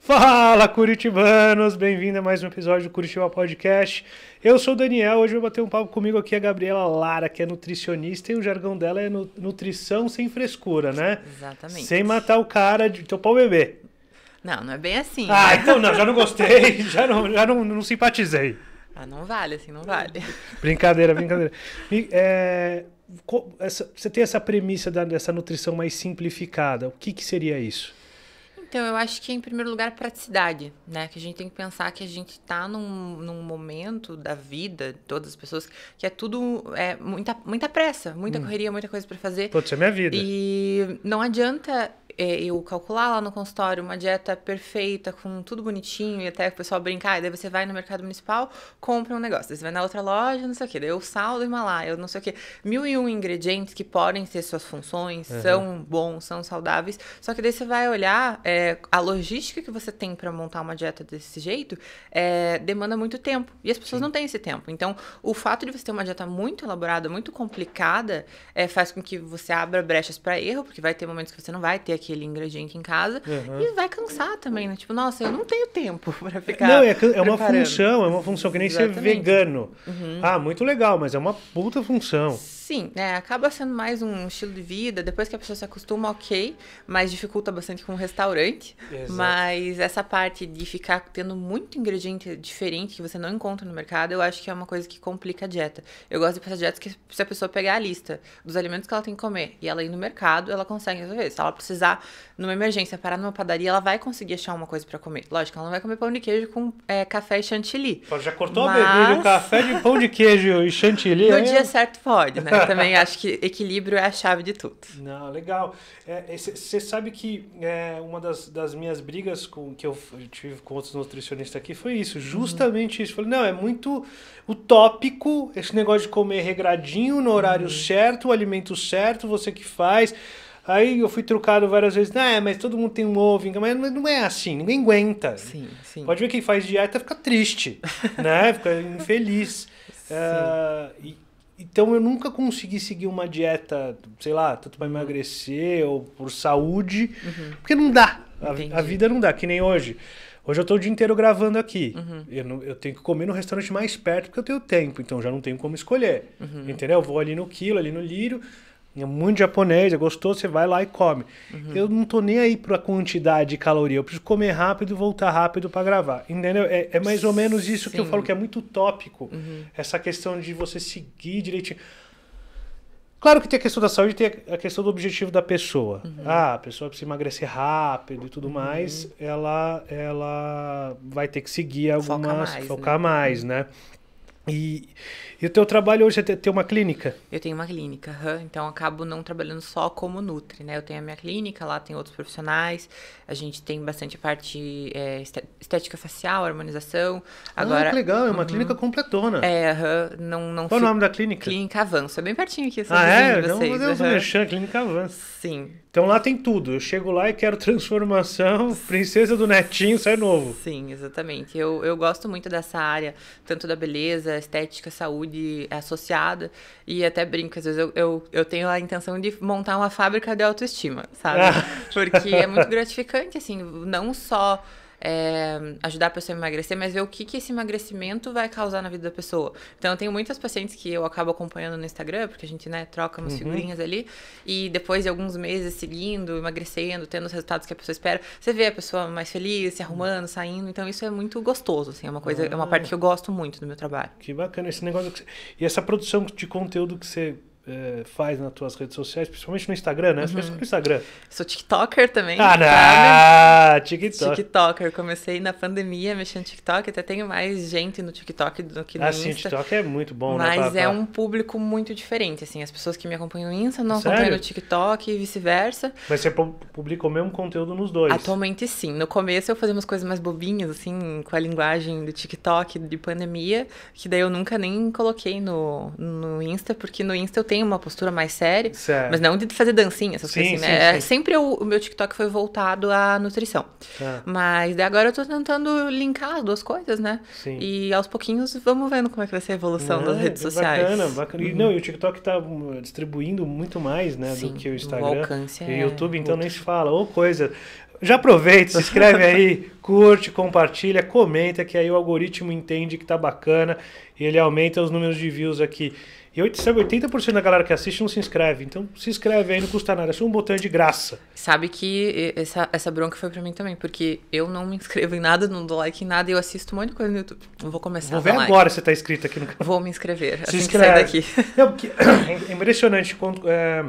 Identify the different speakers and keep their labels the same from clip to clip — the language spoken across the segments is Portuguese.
Speaker 1: Fala, curitibanos! Bem-vindo a mais um episódio do Curitiba Podcast. Eu sou o Daniel, hoje vou bater um papo comigo aqui a Gabriela Lara, que é nutricionista, e o jargão dela é nutrição sem frescura, né? Exatamente. Sem matar o cara de topar o bebê.
Speaker 2: Não, não é bem assim. Ah, né? então não, já não gostei, já não, já não,
Speaker 1: não simpatizei.
Speaker 2: Ah, não vale, assim, não vale.
Speaker 1: Brincadeira, brincadeira. é, essa, você tem essa premissa da, dessa nutrição mais simplificada. O que, que seria isso?
Speaker 2: Então, eu acho que, em primeiro lugar, praticidade, né? Que a gente tem que pensar que a gente está num, num momento da vida, de todas as pessoas, que é tudo, é muita, muita pressa, muita hum. correria, muita coisa para fazer. Pode ser é minha vida. E não adianta é, eu calcular lá no consultório uma dieta perfeita, com tudo bonitinho, e até o pessoal brincar, e ah, daí você vai no mercado municipal, compra um negócio, daí você vai na outra loja, não sei o quê, daí o sal do Himalaia, eu não sei o quê. Mil e um ingredientes que podem ter suas funções, uhum. são bons, são saudáveis, só que daí você vai olhar é, a logística que você tem para montar uma dieta desse jeito, é, demanda muito tempo, e as pessoas Sim. não têm esse tempo. Então, o fato de você ter uma dieta muito elaborada, muito complicada, é, faz com que você abra brechas para erro, porque vai ter momentos que você não vai ter aqui aquele ingrediente em casa uhum. e vai cansar também, né? Tipo, nossa, eu não tenho tempo para ficar. Não, é, é uma função, é uma
Speaker 1: função que nem Exatamente. ser vegano. Uhum. Ah, muito legal, mas é uma puta função.
Speaker 2: Sim, né? Acaba sendo mais um estilo de vida. Depois que a pessoa se acostuma, ok, mas dificulta bastante com o restaurante. Exato. Mas essa parte de ficar tendo muito ingrediente diferente que você não encontra no mercado, eu acho que é uma coisa que complica a dieta. Eu gosto de passar dietas que se a pessoa pegar a lista dos alimentos que ela tem que comer e ela ir no mercado, ela consegue resolver. Se ela precisar, numa emergência, parar numa padaria, ela vai conseguir achar uma coisa para comer. Lógico, ela não vai comer pão de queijo com é, café e chantilly. Já cortou mas... a bebida, o café de pão
Speaker 1: de queijo e chantilly. No aí... dia
Speaker 2: certo pode, né? Eu também acho que equilíbrio é a chave de tudo. Não, legal. Você é, é sabe que
Speaker 1: é, uma das, das minhas brigas com, que eu tive com outros nutricionistas aqui foi isso, justamente uhum. isso. Falei, não, é muito utópico esse negócio de comer regradinho, no horário uhum. certo, o alimento certo, você que faz. Aí eu fui trucado várias vezes, não é mas todo mundo tem um ovo, mas não é assim, ninguém aguenta. Sim, sim. Pode ver quem faz dieta fica triste, né? Fica infeliz. Uh, e, então eu nunca consegui seguir uma dieta, sei lá, tanto para uhum. emagrecer ou por saúde, uhum. porque não dá. A, a, vida não dá, que nem hoje. Hoje eu tô o dia inteiro gravando aqui. Uhum. Eu, não, eu, tenho que comer no restaurante mais perto porque eu tenho tempo, então já não tenho como escolher. Uhum. Entendeu? Eu vou ali no quilo, ali no lírio. É muito japonês, é gostoso, você vai lá e come. Uhum. Eu não tô nem aí pra quantidade de caloria. Eu preciso comer rápido e voltar rápido para gravar. Entendeu? É, é, mais ou menos isso Sim. que eu falo que é muito tópico. Uhum. Essa questão de você seguir direitinho. Claro que tem a questão da saúde, tem a questão do objetivo da pessoa. Uhum. Ah, a pessoa precisa emagrecer rápido e tudo uhum. mais, ela ela vai ter que seguir algumas, focar mais, focar né? mais, uhum. né? E e o teu trabalho hoje é ter uma clínica?
Speaker 2: Eu tenho uma clínica, uhum. então acabo não trabalhando só como Nutri, né? Eu tenho a minha clínica, lá tem outros profissionais, a gente tem bastante parte é, estética facial, harmonização. Ah, Agora, ah, que legal, é uma uhum. clínica completona. É, uhum. não, não Qual fico... o nome da clínica? Clínica Avanço, é bem pertinho aqui. Ah, é? Então vocês. Não, mas eu uhum. vou deixar,
Speaker 1: Clínica Avanço. Sim. Então lá tem tudo, eu chego lá e quero transformação, princesa do netinho, sai é novo.
Speaker 2: Sim, exatamente. Eu, eu gosto muito dessa área, tanto da beleza, estética, saúde, saúde associada. E até brinco, às vezes eu, eu, eu tenho a intenção de montar uma fábrica de autoestima, sabe? Porque é muito gratificante, assim, não só é, ajudar a pessoa a emagrecer, mas ver o que, que esse emagrecimento vai causar na vida da pessoa. Então, eu tenho muitas pacientes que eu acabo acompanhando no Instagram, porque a gente, né, troca umas uhum. figurinhas ali, e depois de alguns meses seguindo, emagrecendo, tendo os resultados que a pessoa espera, você vê a pessoa mais feliz, se arrumando, saindo. Então, isso é muito gostoso, assim, é uma coisa, ah, é uma ah. parte que eu
Speaker 1: gosto muito do meu trabalho. Que bacana esse negócio. E essa produção de conteúdo que você é, faz nas tuas redes sociais, principalmente no Instagram, né? Uhum. Você no Instagram.
Speaker 2: Sou TikToker também. Ah, sabe? não! TikTok. TikToker. Comecei na pandemia mexendo no TikTok, até tenho mais gente no TikTok do que no ah, Insta. Ah, sim, TikTok é muito bom, mas né? Mas é um público muito diferente, assim. As pessoas que me acompanham no Insta não Sério? acompanham no TikTok e vice-versa. Mas você publicou o mesmo conteúdo nos dois? Atualmente sim. No começo eu fazia umas coisas mais bobinhas, assim, com a linguagem do TikTok, de pandemia, que daí eu nunca nem coloquei no, no Insta, porque no Insta eu tenho tem uma postura mais séria, certo. mas não de fazer dancinha, essas sim, coisas assim, né? Sim, é sim. Sempre eu, o meu TikTok foi voltado à nutrição. Tá. Mas agora eu tô tentando linkar as duas coisas, né? Sim. E aos pouquinhos vamos vendo como é que vai ser a evolução né? das redes sociais. Bacana, bacana. Uhum. E, não, e
Speaker 1: o TikTok tá hum, distribuindo muito mais, né, do que o Instagram. O alcance e o é YouTube, então, outro. nem se fala. Ou coisa já aproveita, se inscreve aí, curte, compartilha, comenta, que aí o algoritmo entende que tá bacana e ele aumenta os números de views aqui. E 80% da galera que
Speaker 2: assiste não se inscreve. Então, se inscreve aí, não custa nada. É só um botão de graça. Sabe que essa, essa bronca foi pra mim também, porque eu não me inscrevo em nada, não dou like em nada, e eu assisto um monte de coisa no YouTube. Não vou começar Vou ver agora like. se tá inscrito aqui no canal. Vou me inscrever, se assim inscreve. Não, porque é
Speaker 1: impressionante. Quando, é,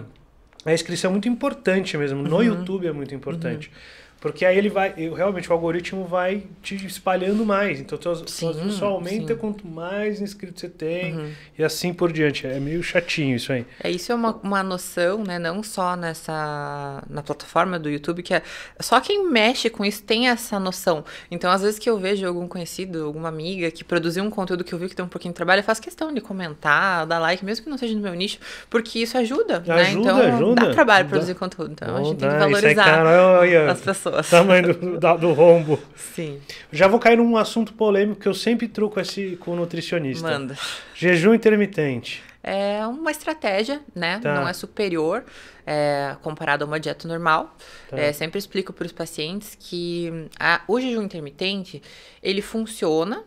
Speaker 1: a inscrição é muito importante mesmo. No uhum. YouTube é muito importante. Uhum. Porque aí ele vai, realmente o algoritmo vai te espalhando mais. Então tuas, sim, tuas só aumenta sim. quanto mais inscritos você tem uhum. e assim por diante. É meio chatinho isso aí.
Speaker 2: É isso é uma, uma noção, né, não só nessa na plataforma do YouTube que é só quem mexe com isso tem essa noção. Então às vezes que eu vejo algum conhecido, alguma amiga que produziu um conteúdo que eu vi que tem um pouquinho de trabalho, eu faço questão de comentar, dar like, mesmo que não seja no meu nicho, porque isso ajuda, né? ajuda né? Então ajuda. dá trabalho dá. produzir conteúdo, então Bom, a gente dá. tem que valorizar é, Carol, as pessoas pessoas. Tamanho
Speaker 1: do, do, do rombo. Sim. Já vou cair num assunto polêmico que eu sempre truco esse com o nutricionista. Manda. Jejum intermitente.
Speaker 2: É uma estratégia, né? Tá. Não é superior é, comparado a uma dieta normal. Tá. É, sempre explico para os pacientes que hum, a, o jejum intermitente ele funciona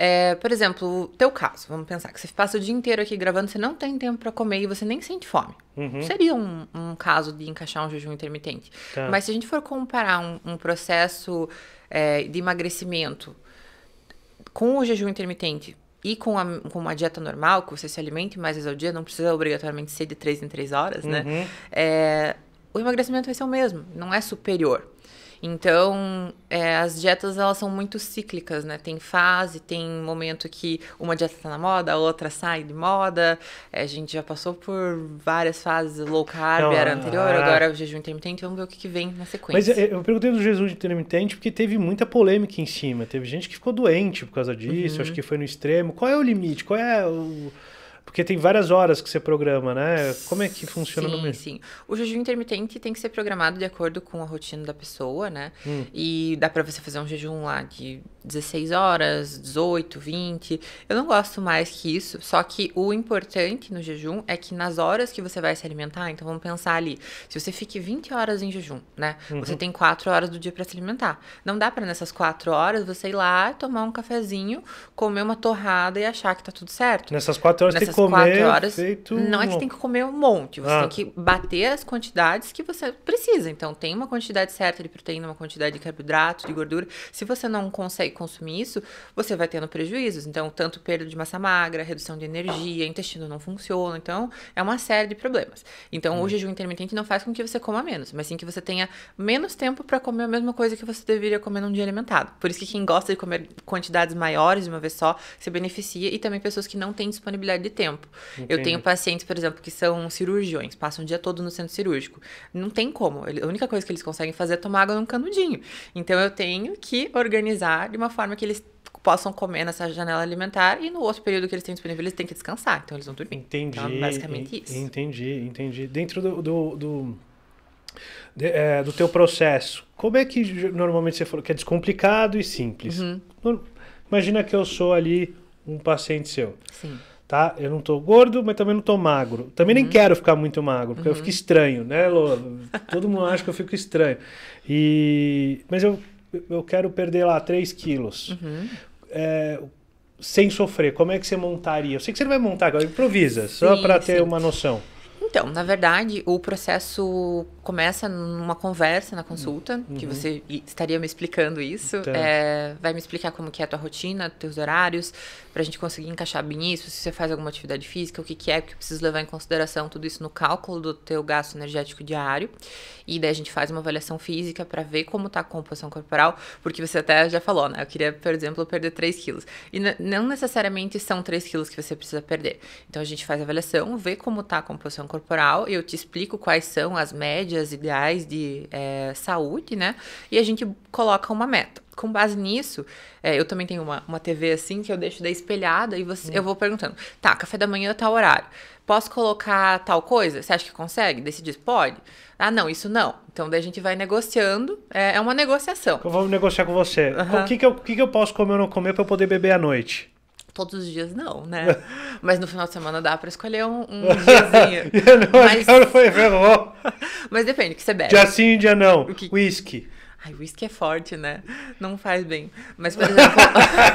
Speaker 2: é, por exemplo, o teu caso, vamos pensar que você passa o dia inteiro aqui gravando, você não tem tempo para comer e você nem sente fome. Uhum. Seria um, um, caso de encaixar um jejum intermitente. Tá. Mas se a gente for comparar um, um processo é, de emagrecimento com o jejum intermitente e com, a, com uma dieta normal, que você se alimente mais vezes ao dia, não precisa obrigatoriamente ser de 3 em 3 horas, né? uhum. né? É, o emagrecimento vai ser o mesmo, não é superior. Então, é, as dietas elas são muito cíclicas, né? Tem fase, tem momento que uma dieta está na moda, a outra sai de moda. É, a gente já passou por várias fases, low carb era é. anterior, ah, agora o jejum intermitente, vamos ver o que, que vem na sequência. Mas
Speaker 1: eu, eu perguntei do jejum intermitente porque teve muita polêmica em cima, teve gente que ficou doente por causa disso, uhum. acho que foi no extremo. Qual é o limite? Qual é o porque tem várias horas que você programa, né? Como é que funciona sim, no mesmo?
Speaker 2: Sim, O jejum intermitente tem que ser programado de acordo com a rotina da pessoa, né? Hum. E dá para você fazer um jejum lá de 16 horas, 18, 20. Eu não gosto mais que isso, só que o importante no jejum é que nas horas que você vai se alimentar, então vamos pensar ali, se você fique 20 horas em jejum, né? Uhum. Você tem 4 horas do dia para se alimentar. Não dá para nessas 4 horas você ir lá tomar um cafezinho, comer uma torrada e achar que tá tudo certo. Nessas 4 horas nessas tem que comer horas, feito... Não é que você tem que comer um monte, você ah. tem que bater as quantidades que você precisa. Então tem uma quantidade certa de proteína, uma quantidade de carboidrato, de gordura. Se você não consegue consumir isso, você vai tendo prejuízos. Então, tanto perda de massa magra, redução de energia, intestino não funciona. Então, é uma série de problemas. Então, hum. o jejum intermitente não faz com que você coma menos, mas sim que você tenha menos tempo para comer a mesma coisa que você deveria comer num dia alimentado. Por isso que quem gosta de comer quantidades maiores de uma vez só se beneficia e também pessoas que não têm disponibilidade de tempo. Entendi. Eu tenho pacientes, por exemplo, que são cirurgiões, passam o dia todo no centro cirúrgico. Não tem como. A única coisa que eles conseguem fazer é tomar água num canudinho. Então, eu tenho que organizar de uma uma forma que eles possam comer nessa janela alimentar e no outro período que eles têm disponível eles têm que descansar, então eles vão dormir. Entendi. Então, basicamente en, isso.
Speaker 1: Entendi, entendi. Dentro do, do, do, de, é, do, teu processo, como é que normalmente você falou que é descomplicado e simples? Uhum. Imagina que eu sou ali um paciente seu. Sim tá? Eu não tô gordo, mas também não tô magro. Também uhum. nem quero ficar muito magro, porque uhum. eu fico estranho, né, Lô? Todo mundo acha que eu fico estranho. E mas eu eu quero perder lá 3 quilos. Uhum. É, sem sofrer, como é que você montaria? Eu sei que você não vai montar agora, improvisa, sim, só para ter uma noção.
Speaker 2: Então, na verdade, o processo começa numa conversa na consulta, uhum. que uhum. você estaria me explicando isso. Então. É, vai me explicar como que é a tua rotina, teus horários, para a gente conseguir encaixar bem isso, se você faz alguma atividade física, o que, que é, que eu preciso levar em consideração tudo isso no cálculo do teu gasto energético diário. E daí a gente faz uma avaliação física para ver como tá a composição corporal, porque você até já falou, né? Eu queria, por exemplo, perder 3 quilos. E não necessariamente são 3 quilos que você precisa perder. Então a gente faz a avaliação, vê como tá a composição corporal, eu te explico quais são as médias ideais de é, saúde, né? E a gente coloca uma meta com base nisso, é, eu também tenho uma, uma TV assim que eu deixo da espelhada e você, hum. eu vou perguntando: tá, café da manhã, é tal horário. Posso colocar tal coisa? Você acha que consegue? Decidir, pode. Ah, não, isso não. Então daí a gente vai negociando. É, é uma negociação.
Speaker 1: Eu vou negociar com você. Uhum. O que, que, eu, que, que eu posso comer ou não comer para eu poder beber à noite?
Speaker 2: todos os dias não, né? Mas no final de semana dá para escolher um, um diazinho. não, mas... foi, ferrou. mas depende, o que você bebe. Dia sim,
Speaker 1: dia não. Whisky.
Speaker 2: Ai, uísque é forte, né? Não faz bem. Mas, por exemplo.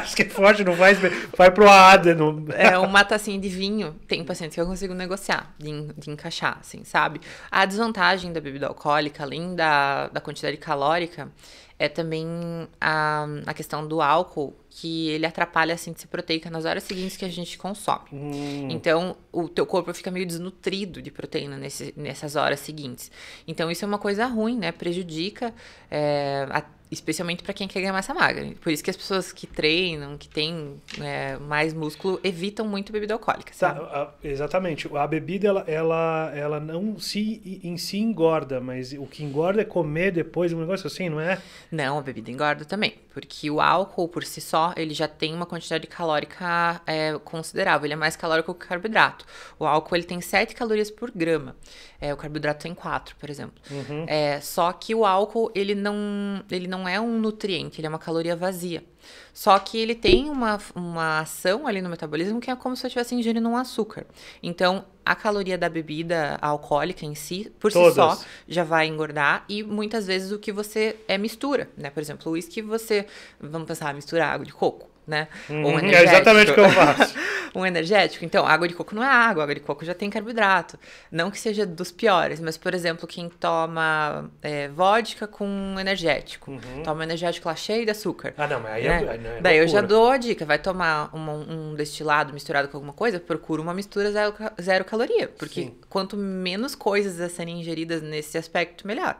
Speaker 2: uísque é forte, não faz bem. Vai pro Adeno. é, uma tacinha de vinho, tem pacientes que eu consigo negociar, de, de encaixar, assim, sabe? A desvantagem da bebida alcoólica, além da, da quantidade calórica, é também a, a questão do álcool, que ele atrapalha a assim, síntese proteica nas horas seguintes que a gente consome. Hum. Então, o teu corpo fica meio desnutrido de proteína nesse, nessas horas seguintes. Então, isso é uma coisa ruim, né? Prejudica é, a Especialmente para quem quer ganhar massa magra. Por isso que as pessoas que treinam, que têm é, mais músculo, evitam muito bebida alcoólica. Tá, sabe? Tá, a, exatamente. A bebida, ela, ela, ela não se, em si engorda, mas o que engorda é comer depois, um negócio assim, não é? Não, a bebida engorda também. Porque o álcool, por si só, ele já tem uma quantidade calórica é, considerável. Ele é mais calórico que o carboidrato. O álcool, ele tem 7 calorias por grama. É, o carboidrato tem quatro, por exemplo. Uhum. É, só que o álcool, ele não, ele não é um nutriente, ele é uma caloria vazia. Só que ele tem uma, uma ação ali no metabolismo que é como se eu estivesse ingerindo um açúcar. Então, a caloria da bebida alcoólica em si, por Todas. si só, já vai engordar. E muitas vezes o que você é mistura, né? Por exemplo, o uísque você, vamos pensar, mistura água de coco né? Uhum, um é energético. É exatamente o que eu faço. um energético. Então, água de coco não é água, água de coco já tem carboidrato. Não que seja dos piores, mas, por exemplo, quem toma é, vodka com energético, uhum. toma energético lá cheio de açúcar. Ah, não, mas aí é né? é, é, Daí eu já dou a dica: vai tomar um, um destilado misturado com alguma coisa, procura uma mistura zero, zero caloria. Porque Sim. quanto menos coisas a serem ingeridas nesse aspecto, melhor.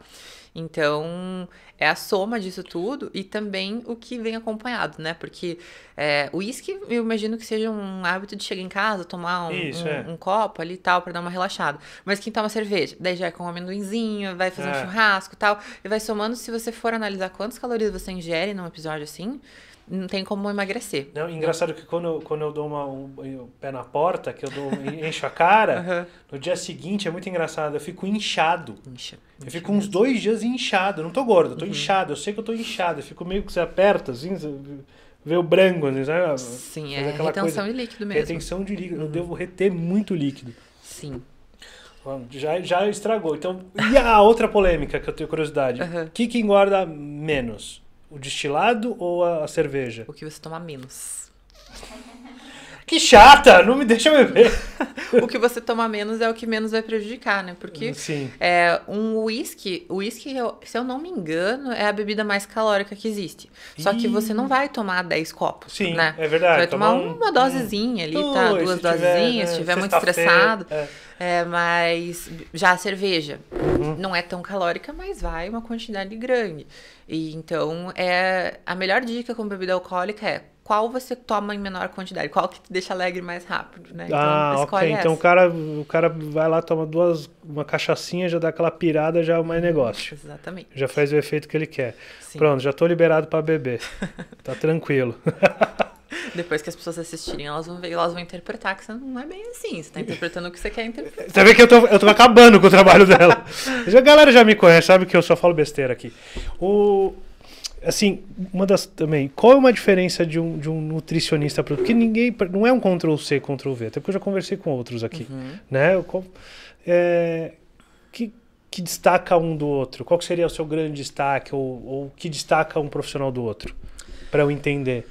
Speaker 2: Então, é a soma disso tudo e também o que vem acompanhado, né? Porque é, o uísque, eu imagino que seja um hábito de chegar em casa, tomar um, Isso, um, é. um copo ali e tal, para dar uma relaxada. Mas quem toma cerveja, daí já é com um amendoinzinho, vai fazer é. um churrasco e tal. E vai somando, se você for analisar quantas calorias você ingere num episódio assim, não tem como emagrecer. Não, engraçado
Speaker 1: que quando eu, quando eu dou uma, um, pé na porta, que eu dou, encho a cara, uhum. no dia seguinte é muito engraçado, eu fico inchado. Incha, eu incha fico mesmo. uns dois dias inchado, não tô gordo, eu tô uhum. inchado, eu sei que eu tô inchado, eu fico meio que você aperta assim, vê o branco, assim, sabe? Sim, é retenção coisa, de líquido é mesmo. Retenção de líquido, uhum. eu devo reter muito líquido. Sim. Já, já estragou. Então, e a outra polêmica que eu tenho curiosidade? O que, que engorda menos? O destilado ou a, a cerveja? O que você toma menos.
Speaker 2: Que chata! Não
Speaker 1: me deixa beber.
Speaker 2: o que você toma menos é o que menos vai prejudicar, né? Porque Sim. É, um uísque, uísque, se eu não me engano, é a bebida mais calórica que existe. Só Ih. que você não vai tomar 10 copos, Sim, né? é verdade. Você vai tomar um, uma dosezinha ali, tá? Duas dosezinhas, né, se estiver né, muito estressado. É. É, mas já a cerveja uhum. não é tão calórica, mas vai uma quantidade grande. E então é a melhor dica com bebida alcoólica é qual você toma em menor quantidade, qual que te deixa alegre mais rápido, né? Então, ah, ok. Então, essa. Então o
Speaker 1: cara, o cara vai lá, toma duas, uma cachaçinha, já dá aquela pirada, já é mais uhum, negócio. Exatamente. Já faz o efeito que ele quer. Sim. Pronto, já tô liberado para beber. tá tranquilo.
Speaker 2: Depois que as pessoas assistirem, elas vão ver, elas vão interpretar que você não é bem assim. Você tá interpretando o que você quer interpretar. Você vê que eu tô, eu tô acabando
Speaker 1: com o trabalho dela. A galera já me conhece, sabe que eu só falo besteira aqui. O, assim, uma das também, qual é uma diferença de um, de um nutricionista para porque ninguém não é um Ctrl C Ctrl V, até porque eu já conversei com outros aqui, uhum. né? o é, que que destaca um do outro? Qual seria o seu grande destaque ou, o que destaca um profissional do outro? Para eu entender.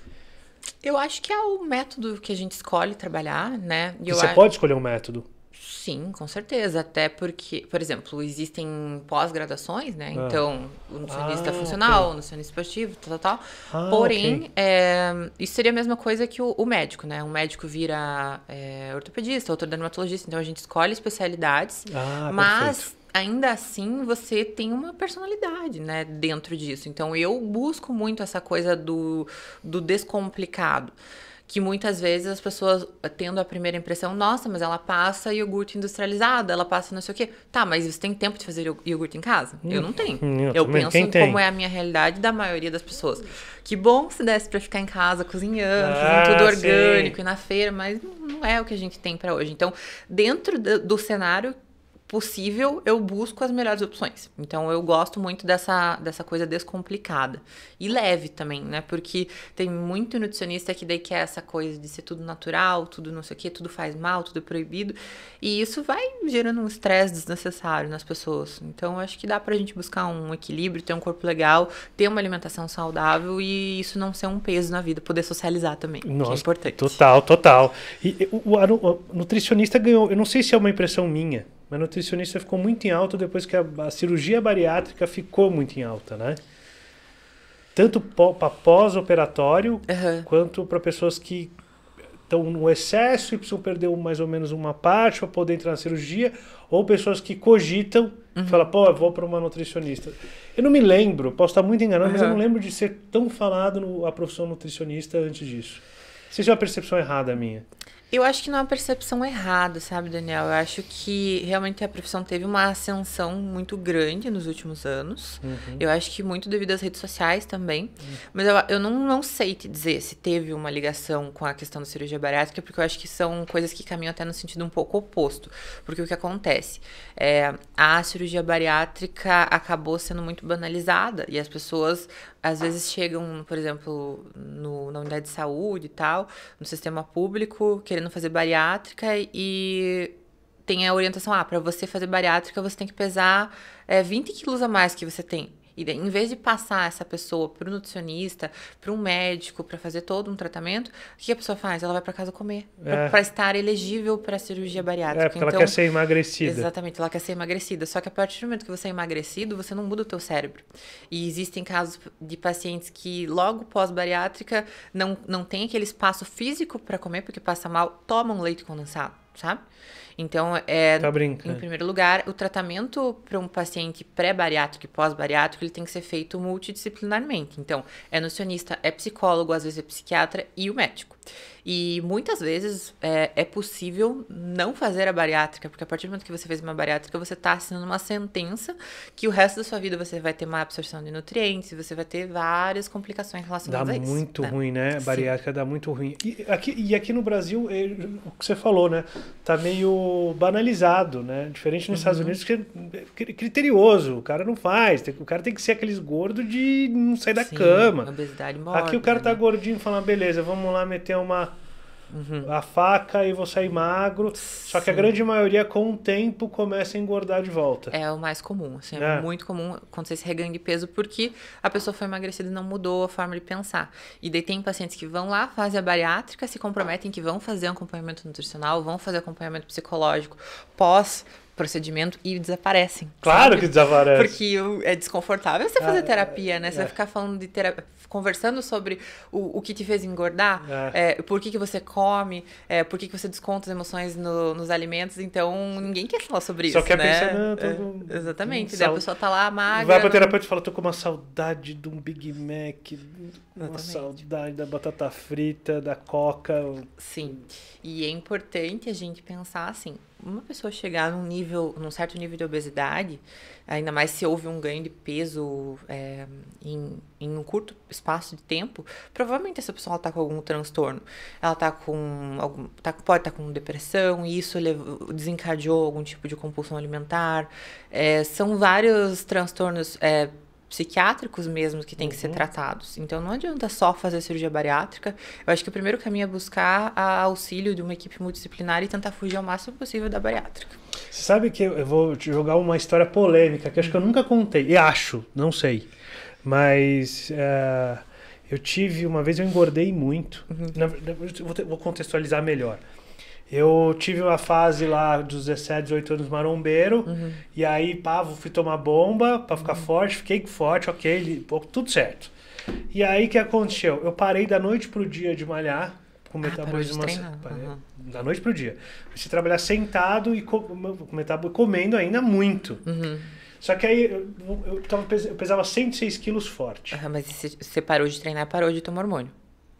Speaker 2: Eu acho que é o método que a gente escolhe trabalhar, né? E você acho... pode escolher um método. Sim, com certeza. Até porque, por exemplo, existem pós-graduações, né? Ah. Então, o nutricionista ah, funcional, okay. nutricionista esportivo, tal, tal, tal. Ah, Porém, okay. é, isso seria a mesma coisa que o, o médico, né? Um médico vira é, ortopedista, outro dermatologista. Então, a gente escolhe especialidades. Ah, mas perfeito ainda assim você tem uma personalidade, né, dentro disso. Então eu busco muito essa coisa do, do descomplicado. Que muitas vezes as pessoas, tendo a primeira impressão, nossa, mas ela passa iogurte industrializado, ela passa não sei o quê. Tá, mas você tem tempo de fazer iogurte em casa? Hum, eu não tenho. Hum, eu, eu penso em como é a minha realidade da maioria das pessoas. Que bom se desse para ficar em casa cozinhando, ah, tudo orgânico sim. e na feira, mas não é o que a gente tem para hoje. Então, dentro do cenário possível, eu busco as melhores opções. Então eu gosto muito dessa, dessa coisa descomplicada. E leve também, né? Porque tem muito nutricionista que daí quer essa coisa de ser tudo natural, tudo não sei o que, tudo faz mal, tudo é proibido. E isso vai gerando um estresse desnecessário nas pessoas. Então acho que dá pra gente buscar um equilíbrio, ter um corpo legal, ter uma alimentação saudável e isso não ser um peso na vida, poder socializar também. É Nossa, é importante.
Speaker 1: Total, total. E o, o, o nutricionista ganhou, eu não sei se é uma impressão minha mas nutricionista ficou muito em alta depois que a, a cirurgia bariátrica ficou muito em alta, né? Tanto para pós-operatório, uhum. quanto para pessoas que estão no excesso e precisam perder mais ou menos uma parte para poder entrar na cirurgia, ou pessoas que cogitam, uhum. falam, pô, eu vou para uma nutricionista. Eu não me lembro, posso estar muito enganado, uhum. mas eu não lembro de ser tão falado no, a profissão nutricionista antes disso. Não se é uma
Speaker 2: percepção errada minha. Eu acho que não é uma percepção errada, sabe, Daniel? Eu acho que realmente a profissão teve uma ascensão muito grande nos últimos anos. Uhum. Eu acho que muito devido às redes sociais também. Uhum. Mas eu, eu não, não sei te dizer se teve uma ligação com a questão da cirurgia bariátrica, porque eu acho que são coisas que caminham até no sentido um pouco oposto. Porque o que acontece? É, a cirurgia bariátrica acabou sendo muito banalizada e as pessoas às vezes chegam, por exemplo, no, na unidade de saúde e tal, no sistema público, querendo fazer bariátrica e tem a orientação, ah, para você fazer bariátrica você tem que pesar é, 20 quilos a mais que você tem. E em vez de passar essa pessoa para o nutricionista, para um médico, para fazer todo um tratamento, o que a pessoa faz? Ela vai para casa comer, é. para estar elegível para a cirurgia bariátrica. É, porque então, ela quer então, ser emagrecida. Exatamente, ela quer ser emagrecida. Só que a partir do momento que você é emagrecido, você não muda o teu cérebro. E existem casos de pacientes que logo pós-bariátrica não, não tem aquele espaço físico para comer, porque passa mal, tomam leite condensado, sabe? Então, é, tá em primeiro lugar, o tratamento para um paciente pré-bariátrico e pós-bariátrico, ele tem que ser feito multidisciplinarmente. Então, é nutricionista, é psicólogo, às vezes é psiquiatra e o médico. E muitas vezes é, é, possível não fazer a bariátrica, porque a partir do momento que você fez uma bariátrica, você está assinando uma sentença que o resto da sua vida você vai ter má absorção de nutrientes, você vai ter várias complicações relacionadas dá a isso. Dá muito né? ruim,
Speaker 1: né? Bariátrica Sim. dá muito ruim. E aqui, e aqui no Brasil, é, o que você falou, né? Tá meio banalizado, né? Diferente nos uhum. Estados Unidos, que é criterioso. O cara não faz. O cara tem que ser aqueles gordos de não sair da Sim, cama. Obesidade Aqui o cara tá né? gordinho e fala, beleza, vamos lá meter uma uhum. a faca e vou sair magro. Sim. Só que a grande
Speaker 2: maioria, com o tempo, começa a engordar de volta. É o mais comum, assim, é, é. muito comum acontecer esse reganho de peso, porque a pessoa foi emagrecida e não mudou a forma de pensar. E daí tem pacientes que vão lá, fazem a bariátrica, se comprometem que vão fazer um acompanhamento nutricional, vão fazer acompanhamento psicológico pós procedimento e desaparecem. Claro sabe? que desaparecem. Porque é desconfortável você fazer ah, terapia, né? Você é. ficar falando de terapia, conversando sobre o, o que te fez engordar, é. É, por que, que você come, é, por que, que você desconta as emoções no, nos alimentos. Então, ninguém quer falar sobre Só isso, quer né? quer é, exatamente. Daí né? a pessoa tá lá magra. Vai pra não... terapeuta
Speaker 1: e fala, tô com uma saudade de um Big Mac, uma saudade da batata frita, da coca.
Speaker 2: Sim. E é importante a gente pensar assim, uma pessoa chegar num nível, num certo nível de obesidade, ainda mais se houve um ganho de peso é, em, em um curto espaço de tempo, provavelmente essa pessoa está com algum transtorno. Ela está com algum, tá, pode estar tá com depressão, e isso levou, desencadeou algum tipo de compulsão alimentar. É, são vários transtornos é, psiquiátricos mesmo que têm uhum. que ser uhum. tratados. Então não adianta só fazer cirurgia bariátrica. Eu acho que o primeiro caminho é buscar auxílio de uma equipe multidisciplinar e tentar fugir ao máximo possível da bariátrica.
Speaker 1: Você sabe que eu vou te jogar uma história polêmica que acho que eu nunca contei. E acho, não sei. Mas. Uh... Eu tive, uma vez eu engordei muito. Uhum. Na, vou, te, vou, contextualizar melhor. Eu tive uma fase lá dos 17, 18 anos marombeiro. Uhum. E aí, pá, fui tomar bomba pra ficar uhum. forte. Fiquei forte, ok, tudo certo. E aí, o que aconteceu? Eu parei da noite pro dia de malhar. Com ah, metabolismo... Assim, uhum. Da noite pro dia. Comecei trabalhar sentado e com... comendo ainda muito. Uhum. Só que aí eu, eu, tava, então, eu pesava 106 quilos
Speaker 2: forte. Ah, mas você parou de treinar, parou de tomar hormônio.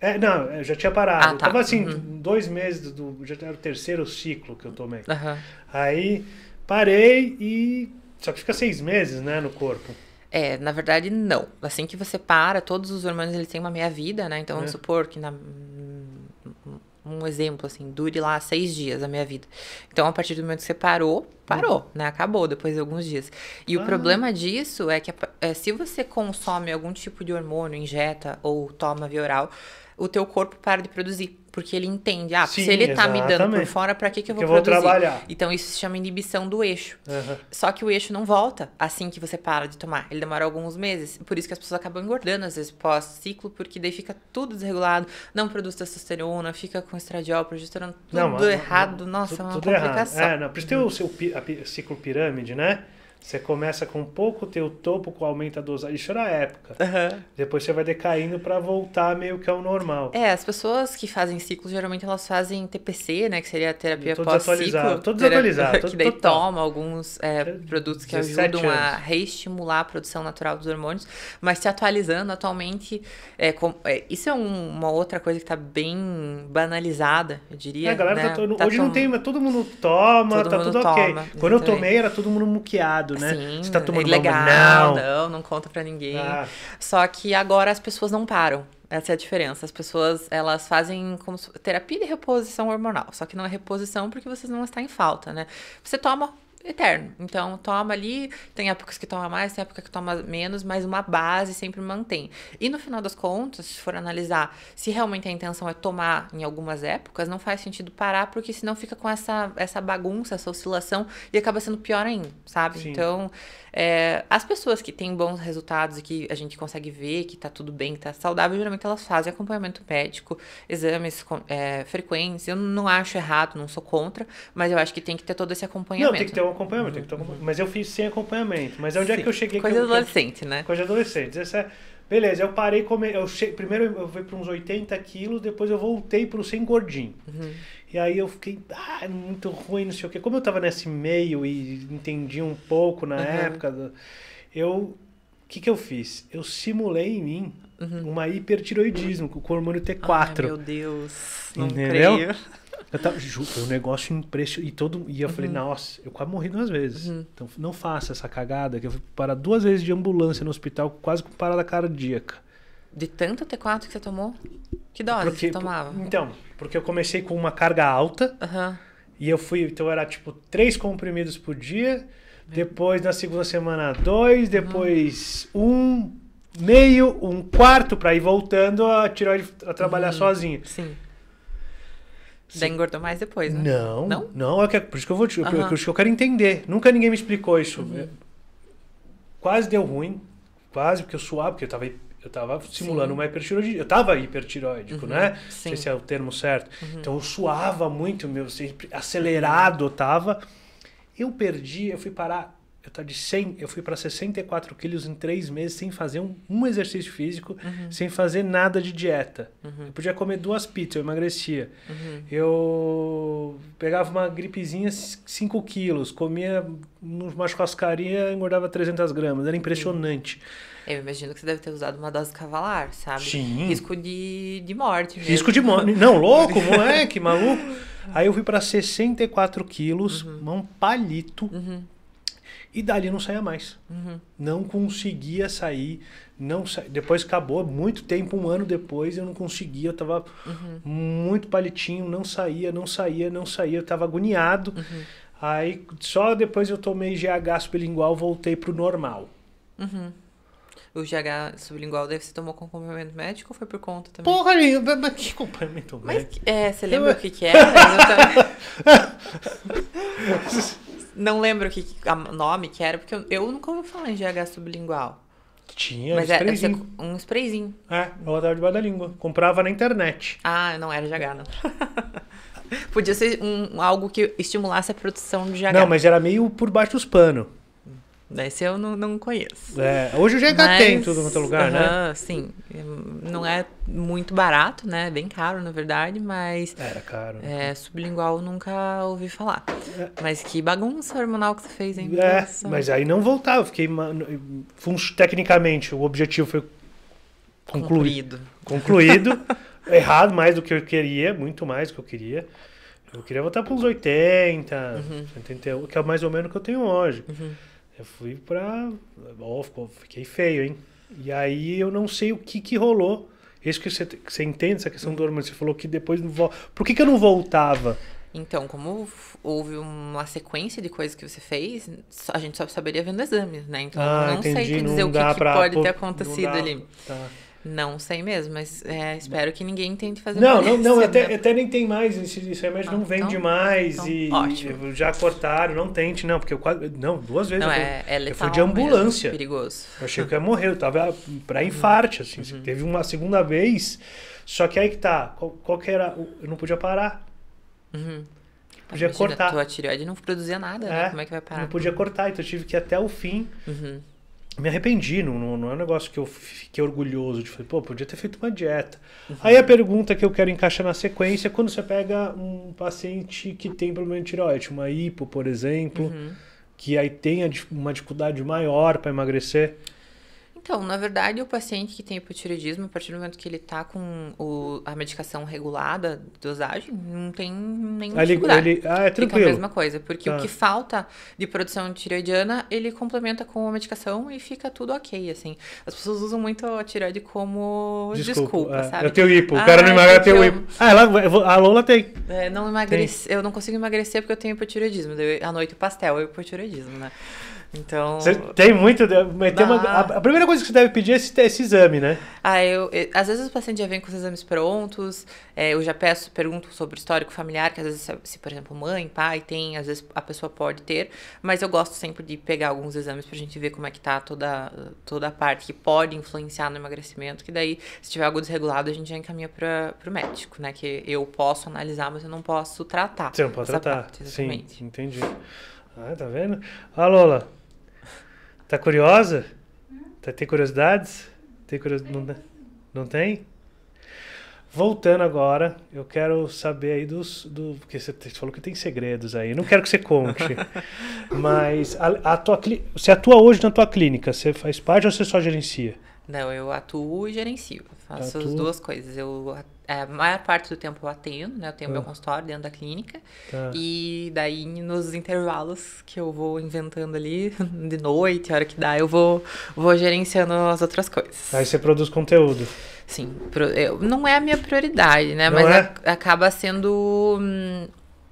Speaker 2: É, não, eu é, já tinha parado. Ah, tá. Tava assim, uhum.
Speaker 1: dois meses, do, já era o terceiro ciclo que eu tomei. Uhum. Aí
Speaker 2: parei e. Só que fica seis meses, né, no corpo. É, na verdade, não. Assim que você para, todos os hormônios eles têm uma meia-vida, né? Então, é. vamos supor que na, um exemplo, assim, dure lá seis dias a minha vida. Então, a partir do momento que você parou, parou, uhum. né? Acabou depois de alguns dias. E ah. o problema disso é que é, se você consome algum tipo de hormônio, injeta ou toma via oral, o teu corpo para de produzir. Porque ele entende, ah, Sim, se ele está me dando por fora, para que, que eu vou, que eu vou trabalhar. Então isso se chama inibição do eixo. Uhum. Só que o eixo não volta assim que você para de tomar. Ele demora alguns meses. Por isso que as pessoas acabam engordando, às vezes, pós-ciclo, porque daí fica tudo desregulado, não produz testosterona, fica com estradiol, progesterona, tudo não, mas, errado. Não, Nossa, é uma complicação. Errado. É, não, por isso
Speaker 1: tem o uhum. seu ciclo pirâmide, né? Você começa com um pouco, teu topo com aumenta a dosagem. Isso na época. Uhum. Depois você vai decaindo para voltar meio que ao normal.
Speaker 2: É, as pessoas que fazem ciclo, geralmente elas fazem TPC, né? Que seria a terapia pós-ciclo. Tô desatualizado. Que daí toma alguns é, é produtos que ajudam anos. a reestimular a produção natural dos hormônios. Mas se atualizando atualmente, é, com, é, isso é um, uma outra coisa que tá bem banalizada, eu diria. É, a galera tá né? tá, tá hoje tom... não
Speaker 1: tem, mas todo mundo toma, todo tá mundo tudo toma, ok. Exatamente. Quando eu tomei, era todo mundo muqueado cuidado, né? Sim, Você tá tomando ilegal, é não. não,
Speaker 2: não conta para ninguém. Ah. Só que agora as pessoas não param. Essa é a diferença. As pessoas, elas fazem como terapia de reposição hormonal, só que não é reposição porque vocês não está em falta, né? Você toma eterno. Então, toma ali, tem épocas que toma mais, tem época que toma menos, mas uma base sempre mantém. E no final das contas, se for analisar se realmente a intenção é tomar em algumas épocas, não faz sentido parar, porque senão fica com essa, essa bagunça, essa oscilação, e acaba sendo pior ainda, sabe? Sim. Então é, as pessoas que têm bons resultados e que a gente consegue ver que tá tudo bem, tá saudável, geralmente elas fazem acompanhamento médico, exames é, frequentes. Eu não acho errado, não sou contra, mas eu acho que tem que ter todo esse acompanhamento. Não, tem que ter um acompanhamento,
Speaker 1: uhum. ter um acompanhamento. Mas eu fiz sem acompanhamento. Mas é onde é Sim. é que eu cheguei? Coisa eu, adolescente, eu... né? Coisa adolescente. Essa é Beleza, eu parei, comer, eu che... primeiro eu fui para uns 80 quilos, depois eu voltei para o sem gordinho. Uhum. E aí eu fiquei, ah, muito ruim, não sei o quê. Como eu estava nesse meio e entendi um pouco na uhum. época, eu. O que, que eu fiz? Eu simulei em mim uhum. uma hipertiroidismo com o hormônio T4. Ai, meu Deus, não Entendeu? creio. Eu tava, ju, foi um negócio impressionante. E, todo, e eu uhum. falei, nossa, eu quase morri duas vezes. Uhum. Então não faça essa cagada, que eu fui parar duas vezes de ambulância no hospital, quase com parada cardíaca. De tanto T4 que você tomou? Que dose porque, você tomava? Então, porque eu comecei com uma carga alta. Uhum. E eu fui, então era tipo três comprimidos por dia. Depois, na segunda semana, dois. Uhum. Depois, um meio, um quarto, para ir voltando a tiroide a trabalhar uhum. sozinho. Sim. Você engordou mais depois, né? Não. Não? Não, é que, é por isso que eu vou te, uh -huh. eu, eu quero entender. Nunca ninguém me explicou isso. Uhum. É, quase deu ruim. Quase, porque eu suava, porque eu tava, eu tava simulando Sim. uma hipertiroidia. Eu tava hipertiroidico, né? Sim. Uhum. Não sei se é o termo certo. Uhum. Então eu suava muito, meu, acelerado eu tava. Eu perdi, eu fui parar eu tô de 100, eu fui para 64 quilos em três meses sem fazer um, um exercício físico, uhum. sem fazer nada de dieta. Uhum. Eu podia comer duas pizzas, eu emagrecia. Uhum. Eu pegava uma gripezinha 5 quilos, comia uma churrascaria, engordava 300 gramas. Era impressionante.
Speaker 2: Uhum. Eu imagino que você deve ter usado uma dose cavalar, sabe? Sim. Risco de, de morte. Mesmo. Risco de morte. Não, louco, moleque, maluco.
Speaker 1: Aí eu fui para 64 quilos, uhum. um palito, uhum. E dali não saía mais. Uhum. Não conseguia sair. não sa... Depois acabou, muito tempo, um ano depois, eu não conseguia. Eu tava uhum. muito palitinho, não saía, não saía, não saía. Eu tava agoniado. Uhum. Aí só depois eu tomei GH sublingual, voltei pro normal.
Speaker 2: Uhum. O GH sublingual deve você tomou com acompanhamento médico ou foi por conta também? Porra, mas que acompanhamento médico? Mas, é, você lembra eu... o que que É? Não lembro o que, o nome que era, porque eu, eu nunca ouvi falar em GH sublingual. Tinha, Mas um é, era, é sprayzinho. um sprayzinho. É, eu botava debaixo da língua. Comprava na internet. Ah, não era GH, não. Podia ser um, algo que estimulasse a produção de GH. Não, mas
Speaker 1: era meio por baixo dos panos.
Speaker 2: Né? Esse eu não, não conheço. É, hoje o GH Mas, tem em tudo quanto é lugar, uh -huh, né? Sim. Não é muito barato, né? Bem caro, na verdade, mas. Era caro. Né? É, sublingual nunca ouvi falar. É. Mas que bagunça hormonal que você fez, hein? É, mas aí
Speaker 1: não voltava. Fiquei. Tecnicamente, o objetivo foi concluído. Concluído. errado mais do que eu queria, muito mais do que eu queria. Eu queria voltar para uns 80, uhum. 70, que é mais ou menos o que eu tenho hoje. Uhum. Eu fui pra. Oh, ficou, fiquei feio, hein? E aí eu não sei o que que rolou. Isso que você, que você entende, essa questão do hormônio. Você falou que depois não volta. Por que, que eu não
Speaker 2: voltava? Então, como houve uma sequência de coisas que você fez, a gente só saberia vendo exames, né? Então, ah, eu não entendi. sei te dizer não o que, que pode ter acontecido ali. Tá. Não sei mesmo, mas é, espero que ninguém tente fazer Não, não, não, até,
Speaker 1: né? até nem tem mais esse, esse remédio, ah, não vende então, mais então, e, ótimo. E já cortaram, não tente, não, porque eu quase.
Speaker 2: Não, duas vezes. Não, eu, é, fui, é letal, é eu fui de ambulância. Mesmo, perigoso.
Speaker 1: Eu achei que ia morrer, eu tava pra uhum. infarte, assim. Uhum. Teve uma segunda vez, só que aí que tá, qual, qual que era. Eu não podia
Speaker 2: parar. Uhum. Podia Imagina, cortar. Tua tireoide não produzia nada, né? é, né? Como é que vai parar? Não podia
Speaker 1: cortar, então eu tive que ir até o fim. Uhum me arrependi, não, não é um negócio que eu fiquei orgulhoso de fazer, pô, podia ter feito uma dieta. Uhum. Aí a pergunta que eu quero encaixar na sequência é quando você pega um paciente que tem problema de tireoide, uma hipo, por exemplo, uhum. que aí tem uma dificuldade maior para emagrecer.
Speaker 2: Então, na verdade, o paciente que tem hipotireoidismo, a partir do momento que ele está com o, a medicação regulada, dosagem, não tem nenhum ele, ele, Ah, é tranquilo. Fica a mesma coisa, porque o ah. que falta de produção tireoidiana, ele complementa com a medicação e fica tudo ok, assim. As pessoas usam muito a tireoide como desculpa, desculpa é, sabe? Eu tenho hipo, o ah, cara não é, emagrece, eu tenho hipo.
Speaker 1: Ah, ela, a Lola tem. É, não emagrece,
Speaker 2: eu não consigo emagrecer porque eu tenho hipotireoidismo, à noite o pastel é hipotireoidismo, né? Então. Você tem muito. Mas tem uma, a,
Speaker 1: primeira coisa que você deve pedir é esse, esse exame, né?
Speaker 2: Ah, eu, Às vezes os pacientes já vêm com os exames prontos. É, eu já peço, pergunto sobre o histórico familiar, que às vezes, se, por exemplo, mãe, pai tem, às vezes a pessoa pode ter. Mas eu gosto sempre de pegar alguns exames pra gente ver como é que tá toda, toda a parte que pode influenciar no emagrecimento. Que daí, se tiver algo desregulado, a gente já encaminha pra, pro médico, né? Que eu posso analisar, mas eu não posso tratar. Você não pode tratar. Parte, Sim,
Speaker 1: entendi. Ah, tá vendo? A ah, Lola. Tá curiosa? Tá, tem curiosidades? Tem curios Não, não, tem? Voltando agora, eu quero saber aí dos. Do, porque você falou que tem segredos aí. Não quero que você conte. mas a, a tua, você atua hoje na tua clínica? Você faz parte ou você só gerencia?
Speaker 2: Não, eu atuo e gerencio. Faço tá, as duas coisas. Eu é, a maior parte do tempo eu atendo, né? Eu tenho ah. meu consultório dentro da clínica. Tá. E daí, nos intervalos que eu vou inventando ali, de noite, a hora que dá, eu vou, vou gerenciando as outras coisas. Aí
Speaker 1: você produz conteúdo. Sim.
Speaker 2: Pro, eu, não é a minha prioridade, né? Não Mas é? a, acaba sendo um,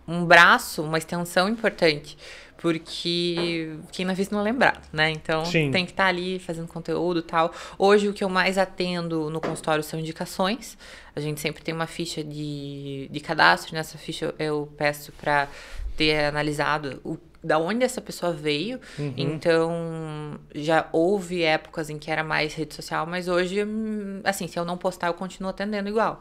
Speaker 2: um braço, uma extensão importante porque quem não vê não é lembrado, né? Então Sim. tem que estar tá ali fazendo conteúdo tal. Hoje o que eu mais atendo no consultório são indicações. A gente sempre tem uma ficha de, de cadastro. Nessa né? ficha eu peço para ter analisado o da onde essa pessoa veio. Uhum. Então, já houve épocas em que era mais rede social, mas hoje, hum, assim, se eu não postar, eu continuo atendendo igual.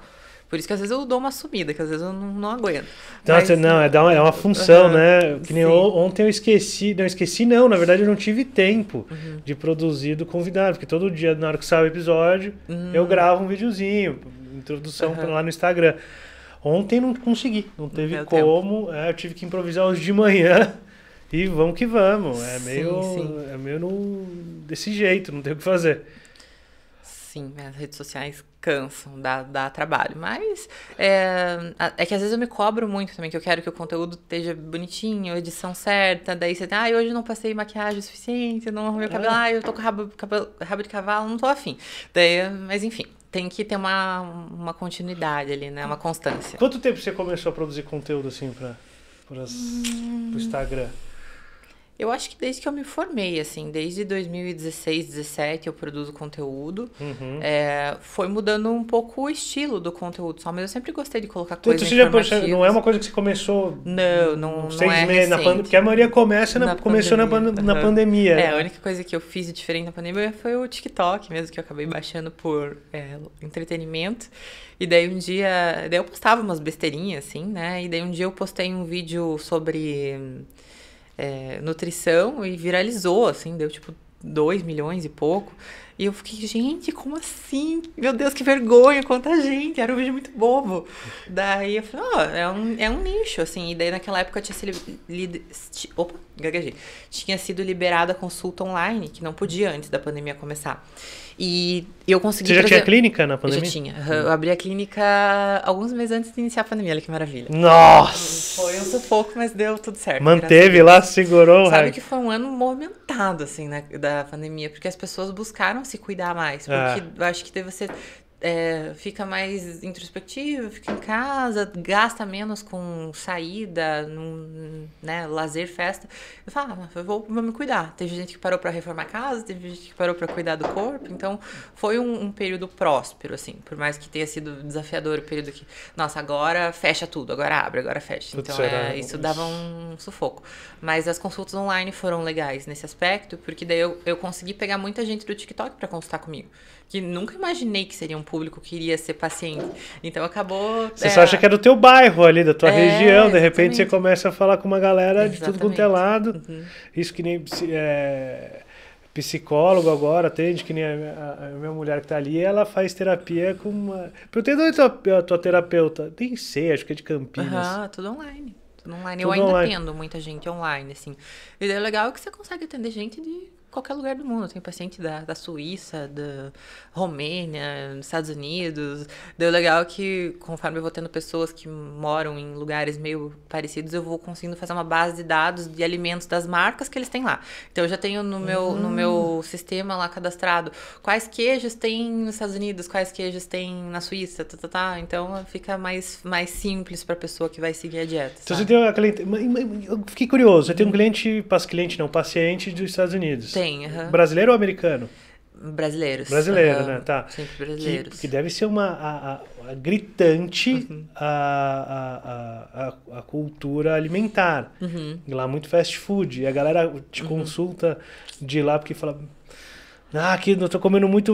Speaker 2: Por isso que às vezes eu dou uma sumida, que às vezes eu não, não aguento. Nossa, então, Mas, não, é, uma, é uma função,
Speaker 1: né? Que nem eu, ontem eu esqueci, não esqueci não, na verdade eu não tive tempo uhum. de produzir do convidado, porque todo dia na hora que sai o episódio, uhum. eu gravo um videozinho, introdução lá no Instagram. Ontem não consegui, não teve como, é, eu tive que improvisar hoje de manhã. E vamos que vamos. É meio, sim, sim.
Speaker 2: É meio no, desse jeito, não tem o que fazer. Assim, as redes sociais cansam, dá, dá trabalho. Mas é, é, que às vezes eu me cobro muito também, que eu quero que o conteúdo esteja bonitinho, edição certa, daí você tem ah, hoje não passei maquiagem suficiente, não arrumei o cabelo, ah, eu tô com rabo, cabelo, rabo de cavalo, não tô afim. Daí, mas enfim, tem que ter uma, uma continuidade ali, né? Uma constância. Quanto tempo você começou a produzir conteúdo assim para hum... pro Instagram? Eu acho que desde que eu me formei, assim, desde 2016, 2017 eu produzo conteúdo. Uhum. É, foi mudando um pouco o estilo do conteúdo só, mas eu sempre gostei de colocar coisas tu já Não
Speaker 1: é uma coisa que você começou... Não, não, não seis é meses, na Porque a maioria começa na, na começou pandemia. Na, uhum. pandemia. É, né? a única
Speaker 2: coisa que eu fiz diferente na pandemia foi o TikTok mesmo, que eu acabei baixando por é, entretenimento. E daí um dia... Daí eu postava umas besteirinhas, assim, né? E daí um dia eu postei um vídeo sobre é, nutrição e viralizou, assim, deu tipo 2 milhões e pouco. E eu fiquei, gente, como assim? Meu Deus, que vergonha, quanta gente! Era um vídeo muito bobo. Daí eu falei, ó, oh, é, um, é um nicho, assim. E daí naquela época tinha sido. Li, opa, gaguejei. Tinha sido liberada a consulta online, que não podia antes da pandemia começar. E eu consegui. Você já trazer... tinha clínica na pandemia? Eu já tinha. Eu abri a clínica alguns meses antes de iniciar a pandemia, olha que maravilha. Nossa! Foi um sufoco, mas deu tudo certo. Manteve lá, segurou. Sabe que foi um ano movimentado, assim, da pandemia, porque as pessoas buscaram se cuidar mais. É. Porque eu acho que você é, fica mais introspectivo, fica em casa, gasta menos com saída, num, né, lazer, festa. Eu falo, ah, eu vou, vou me cuidar. Teve gente que parou para reformar a casa, teve gente que parou para cuidar do corpo. Então, foi um, um, período próspero, assim. Por mais que tenha sido desafiador o período que, nossa, agora fecha tudo, agora abre, agora fecha. Tudo então, é, isso dava um sufoco. Mas as consultas online foram legais nesse aspecto, porque daí eu, eu consegui pegar muita gente do TikTok para consultar comigo que nunca imaginei que seria um público que iria ser paciente. Então acabou. Você é... só acha que é
Speaker 1: do teu bairro ali, da tua é, região. De repente exatamente. você começa a falar com uma galera exatamente. de tudo quanto é lado. Uhum. Isso que nem. É psicólogo agora, atende, que nem a minha, a minha, mulher que tá ali, ela faz terapia com uma. Perguntei de onde a tua terapeuta? Nem sei, acho que é de Campinas.
Speaker 2: Ah, uhum, tudo online. Tudo online. Tudo eu ainda online. tendo muita gente online, assim. E é legal que você consegue atender gente de qualquer lugar do mundo. Eu tenho paciente da, da Suíça, da Romênia, dos Estados Unidos. Deu legal que, conforme eu vou tendo pessoas que moram em lugares meio parecidos, eu vou conseguindo fazer uma base de dados de alimentos das marcas que eles têm lá. Então, eu já tenho no, uhum. meu, hum. no meu sistema lá cadastrado quais queijos tem nos Estados Unidos, quais queijos tem na Suíça, tá, tá, tá. Então, fica mais, mais simples para a pessoa que vai seguir a dieta.
Speaker 1: Então, sabe? você tem aquela... Eu fiquei curioso. Você tem um cliente... Cliente não, paciente dos Estados Unidos. Tem tem. Brasileiro ou americano?
Speaker 2: Brasileiros. Brasileiro, né? Tá. Sempre brasileiros. Que,
Speaker 1: que deve ser uma a, a, a gritante uhum. a, a, cultura alimentar. Uhum. Lá muito fast food. E a galera te uhum. consulta de lá porque fala. Ah, aqui eu tô comendo muito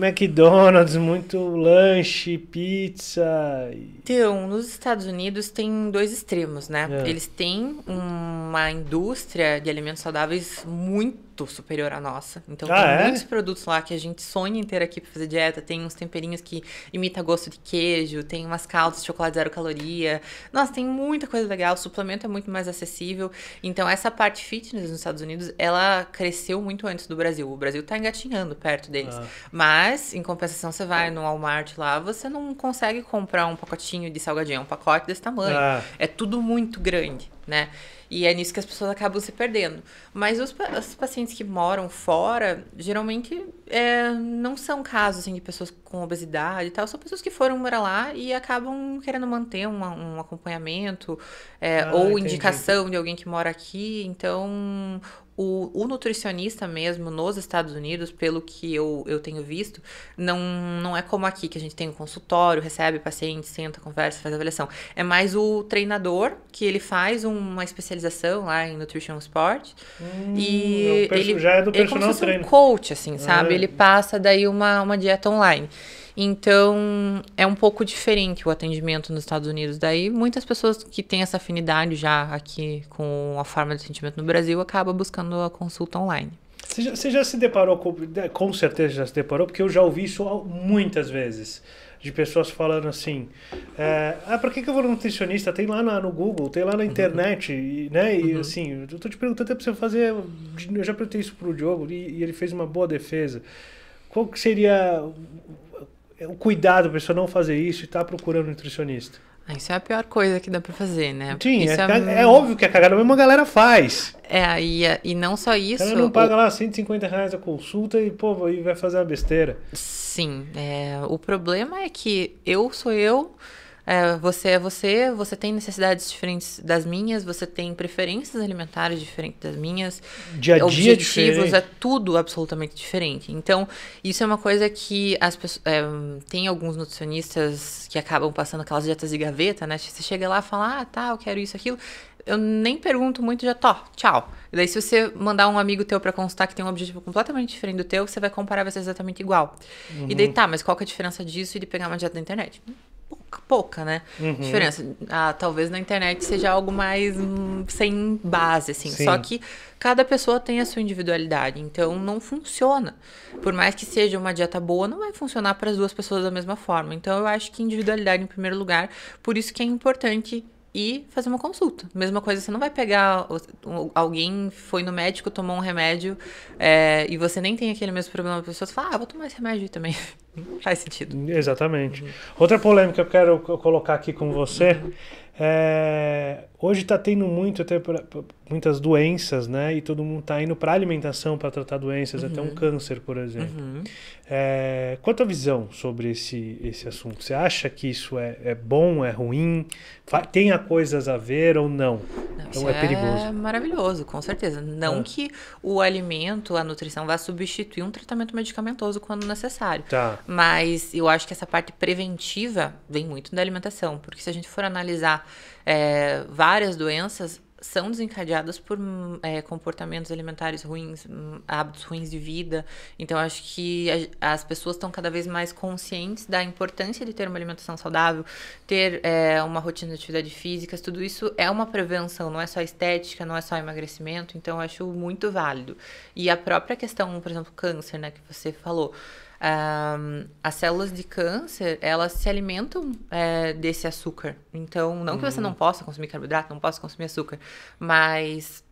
Speaker 1: McDonald's, muito lanche, pizza.
Speaker 2: Então, nos Estados Unidos tem dois extremos, né? É. Eles têm uma indústria de alimentos saudáveis muito muito superior à nossa. Então ah, tem é? muitos produtos lá que a gente sonha em ter aqui para fazer dieta. Tem uns temperinhos que imita gosto de queijo, tem umas caldas de chocolate zero caloria. Nossa, tem muita coisa legal. O suplemento é muito mais acessível. Então essa parte fitness nos Estados Unidos, ela cresceu muito antes do Brasil. O Brasil está engatinhando perto deles. Ah. Mas em compensação você vai no Walmart lá, você não consegue comprar um pacotinho de salgadinho, é um pacote desse tamanho. Ah. É tudo muito grande, né? E é nisso que as pessoas acabam se perdendo. Mas os, os pacientes que moram fora, geralmente é, não são casos assim, de pessoas com obesidade e tal, são pessoas que foram morar lá e acabam querendo manter um, um acompanhamento é, ah, ou entendi. indicação de alguém que mora aqui. Então, o, o, nutricionista mesmo nos Estados Unidos, pelo que eu, eu tenho visto, não, não é como aqui, que a gente tem um consultório, recebe paciente, senta, conversa, faz avaliação. É mais o treinador, que ele faz uma especialização lá em Nutrition Sport. Hum, e é ele, já é do personal ele é como se fosse um coach, assim, sabe? É. Ele passa daí uma, uma dieta online. Então, é um pouco diferente o atendimento nos Estados Unidos. Daí, muitas pessoas que têm essa afinidade já aqui com a forma de atendimento no Brasil acabam buscando a consulta online.
Speaker 1: Você já, você já se deparou, com, né, com certeza já se deparou, porque eu já ouvi isso muitas vezes de pessoas falando assim: é, ah, para que, que eu vou no nutricionista? Tem lá na, no Google, tem lá na internet, uhum. e, né? E uhum. assim, eu tô te perguntando até para você fazer. Eu já perguntei isso pro Diogo e, e, ele fez uma boa defesa. Qual que seria é, o cuidado, a pessoa não fazer isso e tá procurando um nutricionista.
Speaker 2: Ah, isso é a pior coisa que dá pra fazer, né? Sim, é, é... é, óbvio que a cagada mesmo a galera faz. É, e, e não só isso. Ela não paga o... lá 150
Speaker 1: reais a consulta e, pô, aí vai fazer uma besteira. Sim,
Speaker 2: é, o problema é que eu sou eu é, você é você, você tem necessidades diferentes das minhas, você tem preferências alimentares diferentes das minhas, dia a dia objetivos, é tudo absolutamente diferente. Então, isso é uma coisa que as pessoas, é, tem alguns nutricionistas que acabam passando aquelas dietas de gaveta, né? Você chega lá e fala, ah, tá, eu quero isso, aquilo. Eu nem pergunto muito, já tô, tchau. E daí, se você mandar um amigo teu para constar que tem um objetivo completamente diferente do teu, você vai comparar, vai ser exatamente igual. Uhum. E daí, uhum. tá, mas qual que é a diferença disso e de pegar uma dieta da internet? pouca, né? Uhum. Diferença. Ah, talvez na internet seja algo mais hum, sem base, assim. Sim. Só que cada pessoa tem a sua individualidade, então não funciona. Por mais que seja uma dieta boa, não vai funcionar para as duas pessoas da mesma forma. Então eu acho que individualidade em primeiro lugar, por isso que é importante e fazer uma consulta. Mesma coisa, você não vai pegar alguém foi no médico, tomou um remédio é, e você nem tem aquele mesmo problema. A pessoa fala, ah, vou tomar esse remédio também.
Speaker 1: Faz sentido. Exatamente. Outra polêmica que eu quero colocar aqui com você é Hoje está tendo muito até pra, pra, muitas doenças, né? E todo mundo está indo para alimentação para tratar doenças, uhum. até um uhum. câncer, por exemplo. Uhum. É, qual a tua visão sobre esse, esse assunto? Você acha que isso é, é bom, é ruim? Tem a coisas a ver ou não? não então é, é perigoso. É
Speaker 2: maravilhoso, com certeza. Não ah. que o alimento, a nutrição vá substituir um tratamento medicamentoso quando necessário. Tá. Mas eu acho que essa parte preventiva vem muito da alimentação, porque se a gente for analisar é, várias doenças são desencadeadas por é, comportamentos alimentares ruins, hum, hábitos ruins de vida. Então, acho que a, as pessoas estão cada vez mais conscientes da importância de ter uma alimentação saudável, ter é, uma rotina de atividade física. Tudo isso é uma prevenção, não é só estética, não é só emagrecimento. Então, acho muito válido. E a própria questão, por exemplo, câncer, né, que você falou um, as células de câncer, elas se alimentam é, desse açúcar. Então, não hum. que você hum. não possa consumir carboidrato, não possa consumir açúcar, mas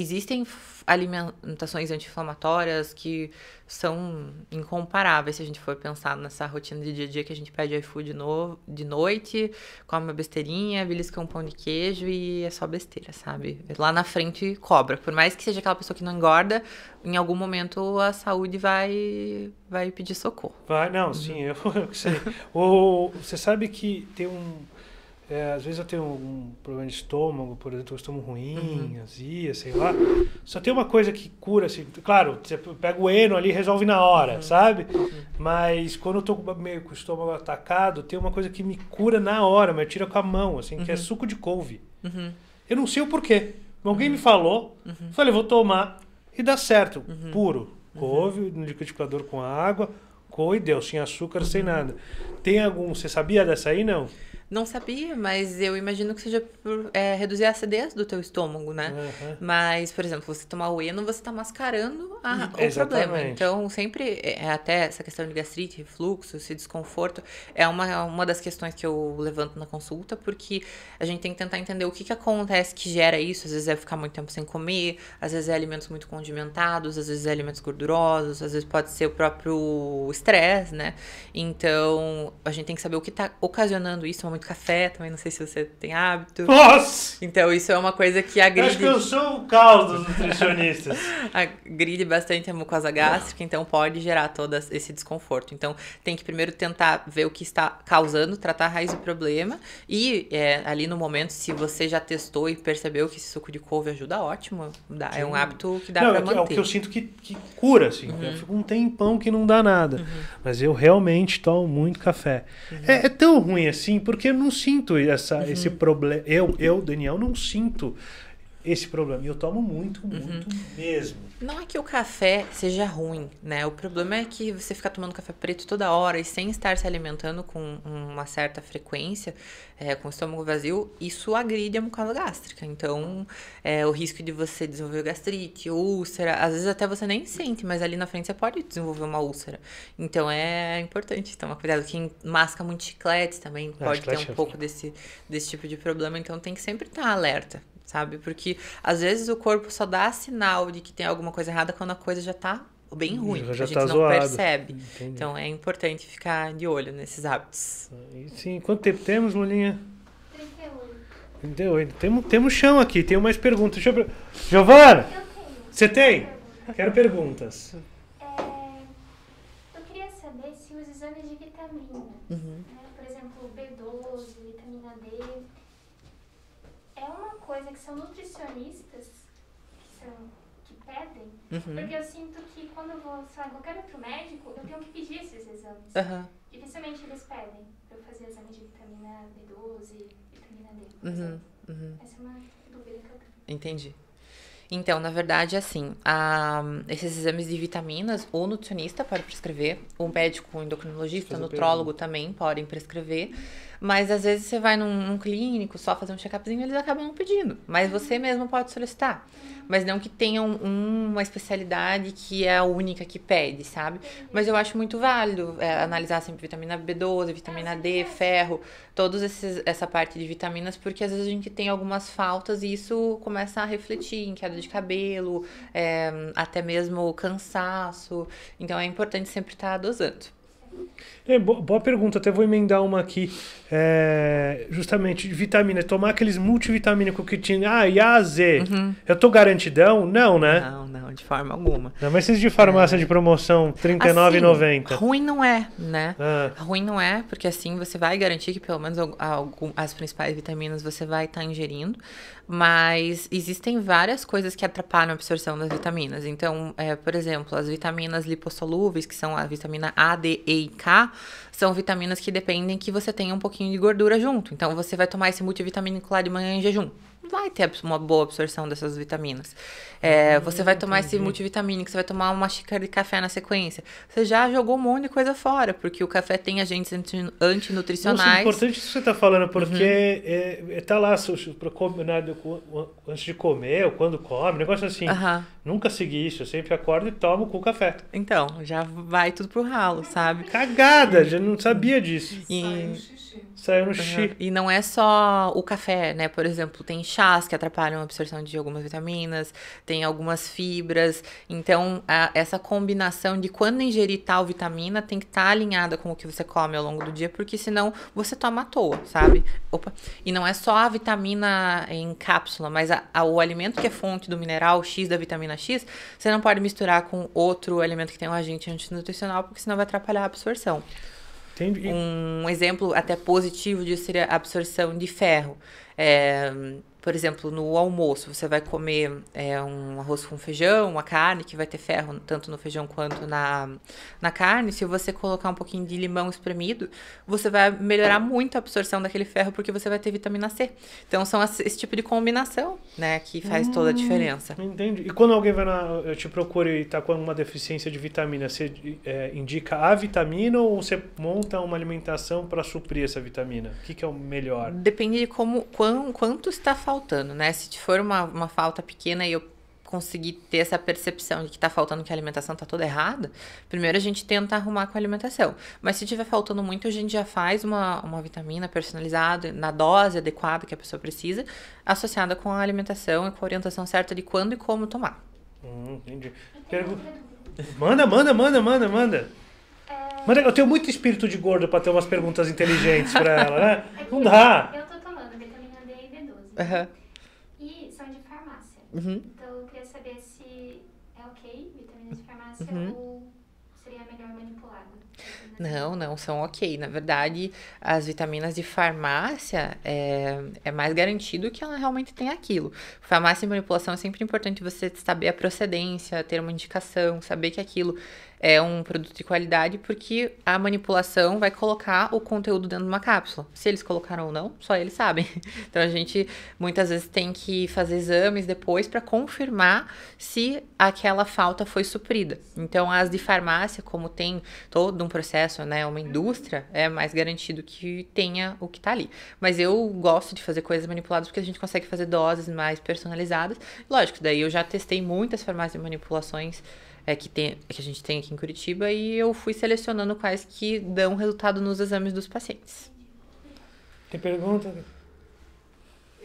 Speaker 2: existem alimentações anti-inflamatórias que são incomparáveis se a gente for pensar nessa rotina de dia a dia que a gente pede iFood no, de noite, come uma besteirinha, belisca um pão de queijo e é só besteira, sabe? Lá na frente cobra. Por mais que seja aquela pessoa que não engorda, em algum momento a saúde vai vai pedir socorro. Vai, não, sim, uhum. eu, eu sei.
Speaker 1: ou você sabe que tem um é, às vezes eu tenho um problema de estômago, por exemplo, um estômago ruim, uhum. azia, sei lá. Só tem uma coisa que cura, assim, claro, você pega o eno ali e resolve na hora, uhum. sabe? Uhum. Mas quando eu tô meio com o estômago atacado, tem uma coisa que me cura na hora, mas tira com a mão, assim, que é uhum. suco de couve. Uhum. Eu não sei o porquê. Alguém me uhum. falou, falei, vou tomar e dá certo, puro. Couve no liquidificador com água, couve deu, sem açúcar, sem nada. Tem algum, você sabia dessa aí, Não.
Speaker 2: Não sabia, mas eu imagino que seja por, é, reduzir a acidez do teu estômago, né? Uhum. Mas, por exemplo, você tomar o eno, você está mascarando a, hum, o problema. Então, sempre, é, é, até essa questão de gastrite, refluxo, esse desconforto, é uma, uma das questões que eu levanto na consulta, porque a gente tem que tentar entender o que, que acontece que gera isso. Às vezes é ficar muito tempo sem comer, às vezes é alimentos muito condimentados, às vezes é alimentos gordurosos, às vezes pode ser o próprio estresse, né? Então, a gente tem que saber o que está ocasionando isso, é muito café, também não sei se você tem hábito. Nossa! Então isso é uma coisa que agride... Eu acho que eu sou o caos dos nutricionistas. agride bastante a mucosa gástrica, então pode gerar todo esse desconforto. Então tem que primeiro tentar ver o que está causando, tratar a raiz do problema e é, ali no momento, se você já testou e percebeu que esse suco de couve ajuda, ótimo. Dá, é um hábito que dá não, pra é manter. É o que eu sinto que, que cura, assim. Uhum. Eu
Speaker 1: fico um tempão que não dá nada. Uhum. Mas eu realmente tomo muito café. Uhum. É, é tão ruim assim, porque eu não sinto essa, uhum. esse problema. Eu, eu, Daniel, não sinto esse problema. E eu tomo muito, uhum. muito uhum. mesmo.
Speaker 2: Não é que o café seja ruim, né? O problema é que você ficar tomando café preto toda hora e sem estar se alimentando com uma certa frequência, é, com o estômago vazio, isso agride a mucosa gástrica. Então, é, o risco de você desenvolver gastrite, úlcera, às vezes até você nem sente, mas ali na frente você pode desenvolver uma úlcera. Então, é importante tomar cuidado. Quem masca muito chiclete também ah, pode ter um é pouco desse, desse tipo de problema. Então, tem que sempre estar alerta sabe? Porque às vezes o corpo só dá sinal de que tem alguma coisa errada quando a coisa já tá bem ruim, já, já a gente tá não zoado. percebe. Entendi. Então é importante ficar de olho nesses hábitos.
Speaker 1: sim, quanto tempo temos, Lulinha? 38. 38. Temos, temos chão aqui, tem mais perguntas. eu... Giovana! tenho. Você tem? Quero perguntas. É, eu queria saber se os exames
Speaker 2: de vitamina, uhum. né? por exemplo, B12, vitamina D, é uma coisa que são nutricionistas que, são, que pedem, uhum. porque eu sinto que quando eu vou, sei lá, qualquer outro médico, eu tenho que pedir esses exames. Uhum. Dificilmente eles pedem para eu fazer exame de
Speaker 1: vitamina B12, vitamina D.
Speaker 2: Uhum. Uhum. Essa é uma dúvida que eu tenho. Entendi. Então, na verdade, é assim, a, esses exames de vitaminas, o nutricionista pode prescrever, o uhum. médico endocrinologista, o nutrólogo também podem prescrever. Mas às vezes você vai num, num clínico só fazer um check-upzinho, eles acabam não pedindo. Mas você uhum. mesmo pode solicitar. Mas não que tenha um, uma especialidade que é a única que pede, sabe? Uhum. Mas eu acho muito válido é, analisar sempre vitamina B12, vitamina D, ferro, todos esses essa parte de vitaminas, porque às vezes a gente tem algumas faltas e isso começa a refletir em queda de cabelo, uhum. é, até mesmo cansaço. Então é importante sempre estar dosando.
Speaker 1: É, boa pergunta, até vou emendar uma aqui. É, justamente, de vitamina. Tomar aqueles multivitamínicos que tinha. Ah, e A, Z. Uhum. Eu tô garantidão? Não, né? Não, não, de forma alguma. Não, mas esses de farmácia é. de promoção, R$39,90. Assim, ruim
Speaker 2: não é, né? Ah. Ruim não é, porque assim você vai garantir que pelo menos as principais vitaminas você vai estar tá ingerindo. Mas existem várias coisas que atrapalham a absorção das vitaminas. Então, é, por exemplo, as vitaminas lipossolúveis, que são a vitamina A, D, E e K, são vitaminas que dependem que você tenha um pouquinho de gordura junto. Então, você vai tomar esse multivitamínico lá de manhã em jejum vai ter uma boa absorção dessas vitaminas. É, hum, você vai tomar entendi. esse multivitamínico, você vai tomar uma xícara de café na sequência. Você já jogou um monte de coisa fora, porque o café tem agentes antinutricionais. Nossa, é importante isso que você está falando, porque uhum.
Speaker 1: é, é tá lá para combinar né, antes de comer ou quando come, negócio assim. Uhum. Nunca segui isso, eu sempre acordo e tomo com o café. Então, já vai tudo pro ralo, sabe? Cagada, já não sabia disso.
Speaker 2: E... Saiu no chi. Uhum. E não é só o café, né? Por exemplo, tem chás que atrapalham a absorção de algumas vitaminas, tem algumas fibras. Então, a, essa combinação de quando ingerir tal vitamina tem que estar tá alinhada com o que você come ao longo do dia, porque senão você toma à toa, sabe? Opa. E não é só a vitamina em cápsula, mas a, a, o alimento que é fonte do mineral X, da vitamina X, você não pode misturar com outro alimento que tem um agente antinutricional, porque senão vai atrapalhar a absorção. Entendi. Um exemplo até positivo disso seria a absorção de ferro. É, por exemplo, no almoço, você vai comer é, um arroz com feijão, uma carne, que vai ter ferro tanto no feijão quanto na, na carne. Se você colocar um pouquinho de limão espremido, você vai melhorar muito a absorção daquele ferro, porque você vai ter vitamina C. Então, são esse tipo de combinação,
Speaker 1: né, que faz hum, toda a hum, diferença. Entendi. E quando alguém vai na, eu te procuro e está com uma deficiência de vitamina, você é, indica a vitamina ou você
Speaker 2: monta uma alimentação para suprir essa vitamina? O que, que é o melhor? Depende de como, quão, quanto está faltando faltando, né? Se for uma, uma falta pequena e eu conseguir ter essa percepção de que tá faltando que a alimentação tá toda errada, primeiro a gente tenta arrumar com a alimentação. Mas se tiver faltando muito, a gente já faz uma, uma vitamina personalizada, na dose adequada que a pessoa precisa, associada com a alimentação e com a orientação certa de quando e como tomar.
Speaker 1: Hum, entendi. Quero... Manda, manda, manda, manda, manda. Manda, eu tenho muito espírito de gordo para ter umas perguntas inteligentes para ela, né? É Não dá. Uhum. E são de farmácia. Uhum. Então eu queria saber se
Speaker 2: é ok vitamina de farmácia uhum. ou seria melhor manipulada. Né? Não, não, são ok. Na verdade, as vitaminas de farmácia é, é mais garantido que ela realmente tem aquilo. Farmácia e manipulação é sempre importante você saber a procedência, ter uma indicação, saber que aquilo é um produto de qualidade porque a manipulação vai colocar o conteúdo dentro de uma cápsula. Se eles colocaram ou não, só eles sabem. Então a gente muitas vezes tem que fazer exames depois para confirmar se aquela falta foi suprida. Então as de farmácia, como tem todo um processo, né, uma indústria, é mais garantido que tenha o que está ali. Mas eu gosto de fazer coisas manipuladas porque a gente consegue fazer doses mais personalizadas. Lógico, daí eu já testei muitas farmácias de manipulações é, que, tem, é que a gente tem aqui em Curitiba e eu fui selecionando quais que dão resultado nos exames dos pacientes. Tem pergunta?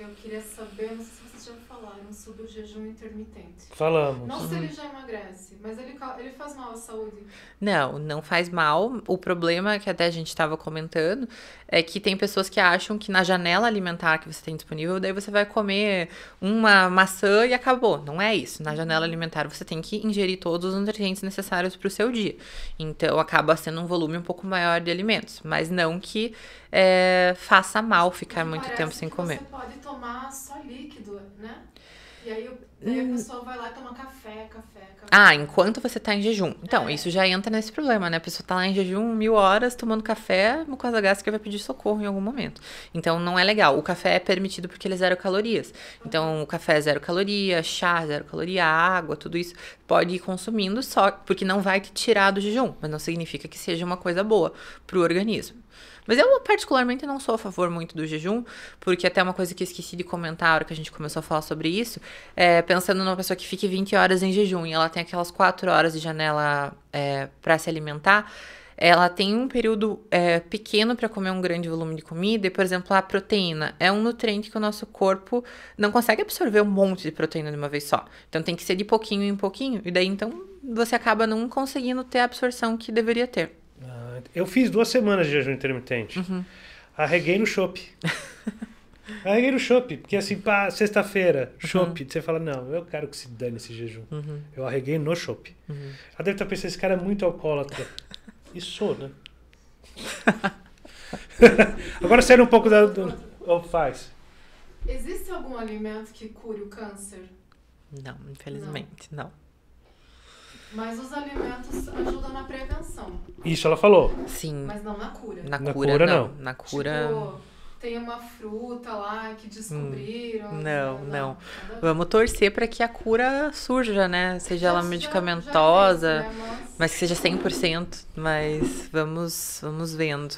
Speaker 1: Eu queria saber, não sei se vocês já falaram sobre o jejum intermitente. Falamos. Não se uhum. ele já emagrece, mas ele,
Speaker 2: ele faz mal à saúde. Não, não faz mal. O problema que até a gente estava comentando é que tem pessoas que acham que na janela alimentar que você tem disponível, daí você vai comer uma maçã e acabou. Não é isso. Na janela uhum. alimentar você tem que ingerir todos os nutrientes necessários para o seu dia. Então acaba sendo um volume um pouco maior de alimentos, mas não que é, faça mal ficar muito tempo sem comer. Você pode tomar só líquido, né? E aí, daí a hum. pessoa vai lá e toma café, café, café. Ah, enquanto você tá em jejum. Então, é. isso já entra nesse problema, né? A pessoa tá lá em jejum mil horas tomando café, mucosa gástrica vai pedir socorro em algum momento. Então, não é legal. O café é permitido porque ele é zero calorias. Então, o café é zero caloria, chá, é zero caloria, água, tudo isso pode ir consumindo só, porque não vai te tirar do jejum, mas não significa que seja uma coisa boa pro organismo. Mas eu, particularmente, não sou a favor muito do jejum, porque até uma coisa que eu esqueci de comentar na hora que a gente começou a falar sobre isso, é pensando numa pessoa que fique 20 horas em jejum e ela tem aquelas 4 horas de janela é, para se alimentar ela tem um período é, pequeno para comer um grande volume de comida, e, por exemplo, a proteína é um nutriente que o nosso corpo não consegue absorver um monte de proteína de uma vez só. Então tem que ser de pouquinho em pouquinho, e daí então você acaba não conseguindo ter a absorção que deveria ter. Eu fiz duas
Speaker 1: semanas de jejum intermitente. Uhum. Arreguei no chope. Arreguei no chope. porque assim, pá, sexta-feira, chope. Uhum. Você fala, não, eu quero que se dane esse jejum. Uhum. Eu arreguei no chope. Uhum. Ela deve estar pensando, esse cara é muito alcoólatra. e sou, né? Agora saindo um pouco da. Do... Ou faz.
Speaker 2: Existe algum alimento que cure o câncer?
Speaker 1: Não, infelizmente, não.
Speaker 2: não. Mas os
Speaker 1: alimentos ajudam isso ela falou.
Speaker 2: Sim. Mas não na cura. Na, na cura, cura não. não. Na cura. Tipo, tem uma fruta lá que descobriram. Hum, né? Não, não. não. Vamos torcer para que a cura surja, né? Seja já, ela medicamentosa, já, já fez, né? Mas... que seja 100%, mas vamos, vamos vendo.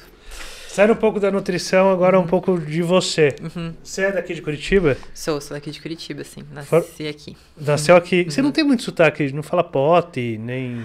Speaker 1: Sai um pouco da nutrição, agora um uhum. pouco de você. Uhum.
Speaker 2: Você é daqui de Curitiba? Sou, sou daqui de Curitiba, sim. Nasci For... aqui. Nasceu
Speaker 1: aqui. Uhum. Você não tem muito sotaque, não fala pote, nem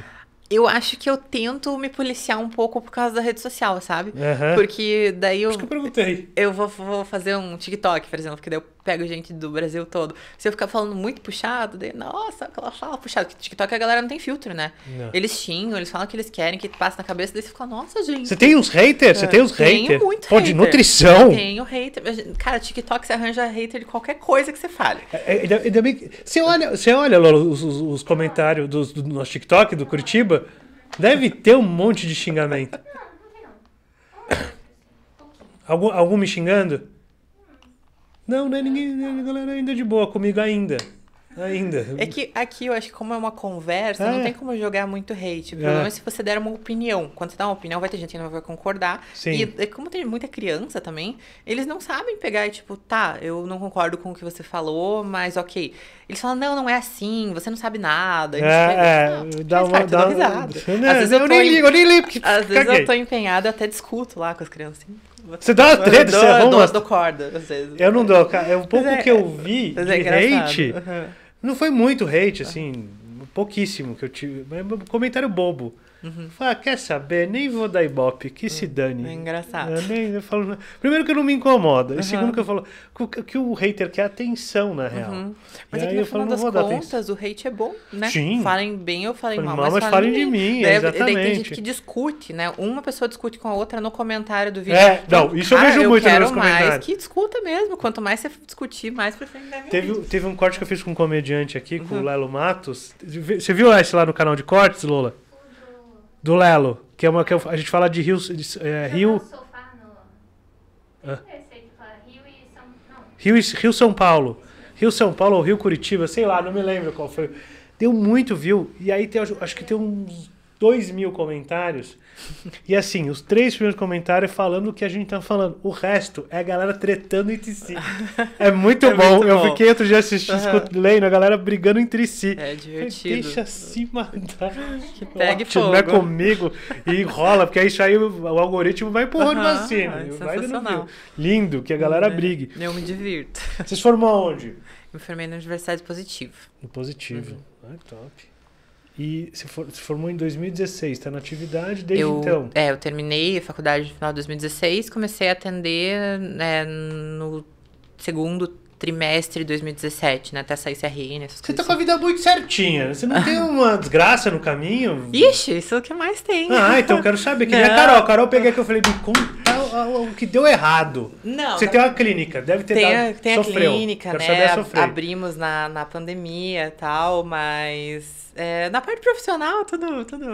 Speaker 2: eu acho que eu tento me policiar um pouco por causa da rede social, sabe? Uhum. Porque daí eu. Acho que eu perguntei. Eu vou, vou fazer um TikTok, por exemplo, que daí eu pego gente do Brasil todo. Se eu ficar falando muito puxado, daí, nossa, aquela fala puxada. TikTok a galera não tem filtro, né? Não. Eles xingam, eles falam o que eles querem, que passa na cabeça, daí você fica, nossa, gente. Você tem uns haters? Você ah, tem uns haters? Tenho muito Pô, hater. de nutrição. Eu tenho hater. Cara, TikTok você arranja hater de qualquer coisa que você fale. É,
Speaker 1: é Você olha, você olha os, os, os comentários do, do nosso TikTok, do Curitiba, deve ter um monte de xingamento. Algum, algum me xingando? Não, né? Ninguém. Né, a galera ainda é de boa comigo ainda. Ainda. É
Speaker 2: que aqui eu acho que como é uma conversa, é. não tem como jogar muito hate. O problema é. é. se você der uma opinião. Quando você dá uma opinião, vai ter gente que não vai concordar. Sim. E como tem muita criança também, eles não sabem pegar e tipo, tá, eu não concordo com o que você falou, mas ok. Eles falam, não, não é assim, você não sabe nada. é, é ah,
Speaker 1: dá uma, risada. às vezes eu, nem ligo, eu nem ligo. Às vezes eu tô
Speaker 2: empenhada, até discuto lá com as criancinhas. Assim. Você dá uma treta, dou, você arruma. Eu dou, dou corda. Eu não dou, cara. Um pouco é que eu vi é de é hate,
Speaker 1: não foi muito hate, assim, pouquíssimo que eu tive. Mas é comentário bobo. Uhum. Fala, quer saber? Nem vou dar ibope, que uhum. se hum, dane. É engraçado. Eu nem, eu falo, primeiro que eu não me incomoda. Uhum. E segundo que eu falo, que, que o hater quer é atenção, na real. Uhum. Mas e é que no final das contas,
Speaker 2: o hate é bom, né? Sim. Falem bem ou falem, falem mal, mas, mas falem, falem de mim. Daí, né? exatamente. Daí tem gente que discute, né? Uma pessoa discute com a outra no comentário do vídeo. É, então, não, isso cara, eu vejo eu muito nos comentários. mais que discuta mesmo. Quanto mais você discutir, mais pra frente
Speaker 1: deve teve, teve um corte que eu fiz com um comediante aqui, com o uhum. Lelo Matos. Você viu esse lá no canal de cortes, Lola? Do Lelo, que é uma que a gente fala de Rio. De, é, Rio... Rio, Rio, e, Rio São Paulo. Rio São Paulo ou Rio Curitiba, sei lá, não me lembro qual foi. Deu muito view. E aí tem, acho que tem uns 2 mil comentários. E assim, os três primeiros comentários falando o que a gente tá falando. O resto é a galera tretando entre si. É muito é bom. Muito eu bom. fiquei outro dia assistindo, uhum. lendo, a galera brigando entre si. É divertido. Falei, Deixa se mandar. Que pegue fogo. Não é comigo. E rola, porque isso aí o, o algoritmo
Speaker 2: vai empurrando uhum. pra cima. É vai dando
Speaker 1: Lindo, que a galera é, brigue.
Speaker 2: Eu me divirto. Vocês formam aonde? Me formei na Universidade Positivo. Positivo. Uhum. Ah, top.
Speaker 1: E se, for, se formou em 2016, está na atividade desde eu, então?
Speaker 2: É, eu terminei a faculdade no final de 2016, comecei a atender né no segundo trimestre de 2017, né? Até sair CRN, Você
Speaker 1: tá com a assim. vida muito certinha. Você não tem uma desgraça no caminho? Ixi, isso é o
Speaker 2: que mais tem. Ah, então eu
Speaker 1: quero saber. Que nem a Carol. A Carol, peguei aqui e falei, me conta o que deu errado. Não. Você tem uma clínica, deve ter tem dado, tem sofreu. a clínica, quero né? Saber,
Speaker 2: Abrimos na, na pandemia e tal, mas... É, na parte profissional, tudo, tudo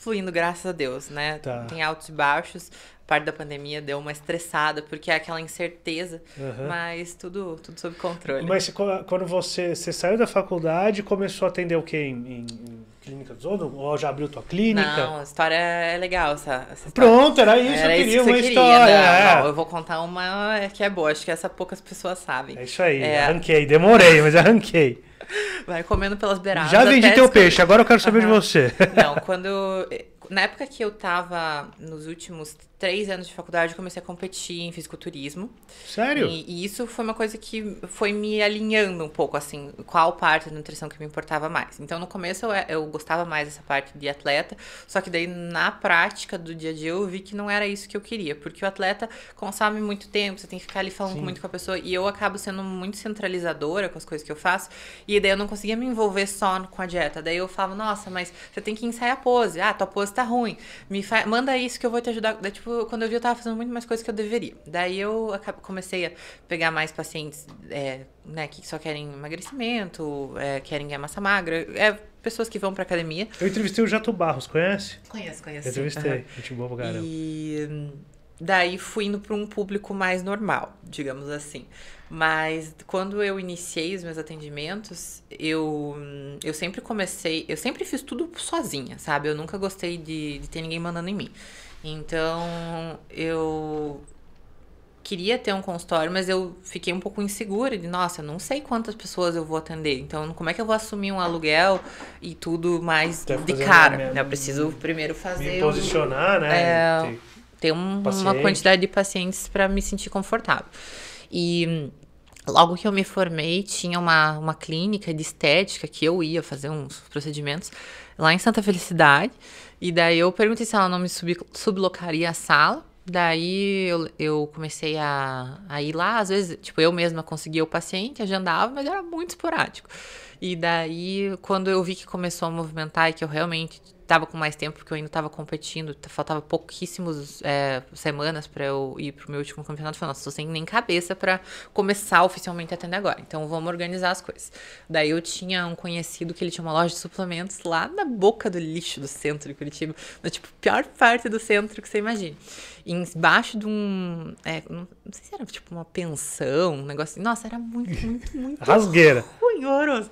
Speaker 2: fluindo, graças a Deus, né? Tá. Tem altos e baixos parte da pandemia deu uma estressada, porque é aquela incerteza, uhum. mas tudo, tudo sob controle. Mas
Speaker 1: quando você, você saiu da faculdade, começou a atender o quê? Em, em clínicas ou, ou já abriu tua
Speaker 2: clínica? Não, a história é legal. Essa, essa Pronto, era isso, era eu queria isso que uma queria, história. Não, é. não, eu vou contar uma que é boa, acho que essa poucas pessoas sabem. É isso aí, é... arranquei,
Speaker 1: demorei, mas arranquei.
Speaker 2: Vai comendo pelas beiradas. Já vendi teu escolher. peixe,
Speaker 1: agora eu quero saber uhum. de você. Não,
Speaker 2: quando. Eh, na época que eu tava nos últimos três anos de faculdade, eu comecei a competir em fisiculturismo. Sério? E, e, isso foi uma coisa que foi me alinhando um pouco, assim, qual parte da nutrição que me importava mais. Então, no começo, eu, é, eu gostava mais dessa parte de atleta, só que daí, na prática do dia a dia, eu vi que não era isso que eu queria, porque o atleta consome muito tempo, você tem que ficar ali falando Sim. muito com a pessoa, e eu acabo sendo muito centralizadora com as coisas que eu faço, e daí eu não conseguia me envolver só com a dieta. Daí eu falava, nossa, mas você tem que ensaiar a pose, ah, tua pose tá ruim, me fa... manda isso que eu vou te ajudar. Daí, tipo, quando eu vi, eu tava fazendo muito mais coisas que eu deveria. Daí eu comecei a pegar mais pacientes, é, né, que só querem emagrecimento, é, querem ganhar massa magra. É, pessoas que vão pra academia. Eu entrevistei
Speaker 1: o Jato Barros, conhece? Conheço, conheço. Eu entrevistei, uhum. boa pra caramba.
Speaker 2: E daí fui indo para um público mais normal, digamos assim. Mas quando eu iniciei os meus atendimentos, eu, eu sempre comecei, eu sempre fiz tudo sozinha, sabe? Eu nunca gostei de, de ter ninguém mandando em mim. Então, eu queria ter um consultório, mas eu fiquei um pouco insegura de, nossa, eu não sei quantas pessoas eu vou atender. Então, como é que eu vou assumir um aluguel e tudo mais Até de cara? Minha, eu preciso primeiro fazer. Me posicionar, um, né? É, ter, ter um, uma quantidade de pacientes para me sentir confortável. E logo que eu me formei, tinha uma, uma clínica de estética que eu ia fazer uns procedimentos lá em Santa Felicidade. E daí eu perguntei se ela não me sub, sublocaria a sala. Daí eu, eu comecei a, a ir lá, às vezes, tipo, eu mesma conseguia o paciente, agendava, mas era muito esporádico. E daí, quando eu vi que começou a movimentar e que eu realmente tava com mais tempo, porque eu ainda tava competindo, faltava pouquíssimas é, semanas para eu ir pro meu último campeonato. Falei, nossa, tô sem nem cabeça para começar oficialmente atender agora. Então vamos organizar as coisas. Daí eu tinha um conhecido que ele tinha uma loja de suplementos lá na boca do lixo do centro de Curitiba, na tipo pior parte do centro que você imagina. embaixo de um. É, não, sei se era tipo uma pensão, um negócio. Nossa, era muito, muito, muito. Rasgueira. Ruim, horroroso.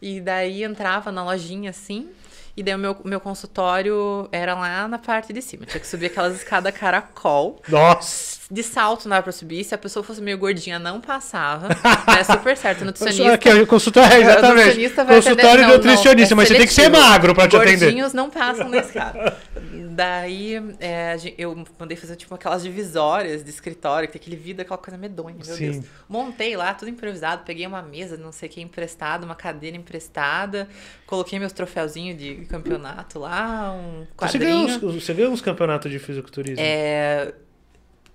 Speaker 2: E daí entrava na lojinha assim, e daí o meu, meu consultório era lá na parte de cima. Tinha que subir aquelas escadas caracol. Nossa! De salto não dava pra subir. Se a pessoa fosse meio gordinha, não passava. É super certo. nutricionista. Aqui, o consultório, exatamente. nutricionista vai consultório atender, não, nutricionista, não, é mas seletivo. você tem que ser magro pra te Gordinhos atender. Gordinhos não passam na escada. Daí é, eu mandei fazer tipo aquelas divisórias de escritório, que tem aquele vidro, aquela coisa medonha, meu Sim. Deus. Montei lá, tudo improvisado, peguei uma mesa, não sei o que, emprestada, uma cadeira emprestada, coloquei meus troféuzinhos de campeonato lá, um quadrinho.
Speaker 1: Você ganhou uns, uns campeonatos de fisiculturismo?
Speaker 2: É,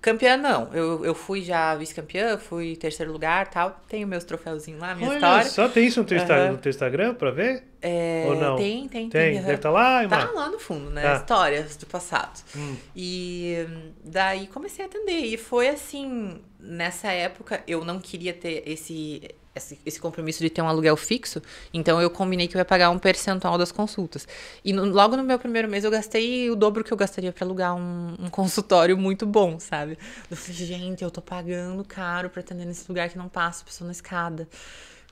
Speaker 2: Campeã não. Eu, eu fui já vice-campeã, fui terceiro lugar tal. Tenho meus troféuzinhos lá, minha Olha, história. Só tem isso no teu, uhum. no
Speaker 1: teu Instagram pra ver? É, Ou não? Tem, tem, tem. tem. Deve estar tá lá, Tá lá no fundo, né? Ah.
Speaker 2: Histórias do passado. Hum. E daí comecei a atender. E foi assim, nessa época eu não queria ter esse esse, esse, compromisso de ter um aluguel fixo, então eu combinei que eu ia pagar um percentual das consultas. E no, logo no meu primeiro mês eu gastei o dobro que eu gastaria para alugar um, um, consultório muito bom, sabe? Eu falei, gente, eu tô pagando caro para atender nesse lugar que não passa pessoa na escada.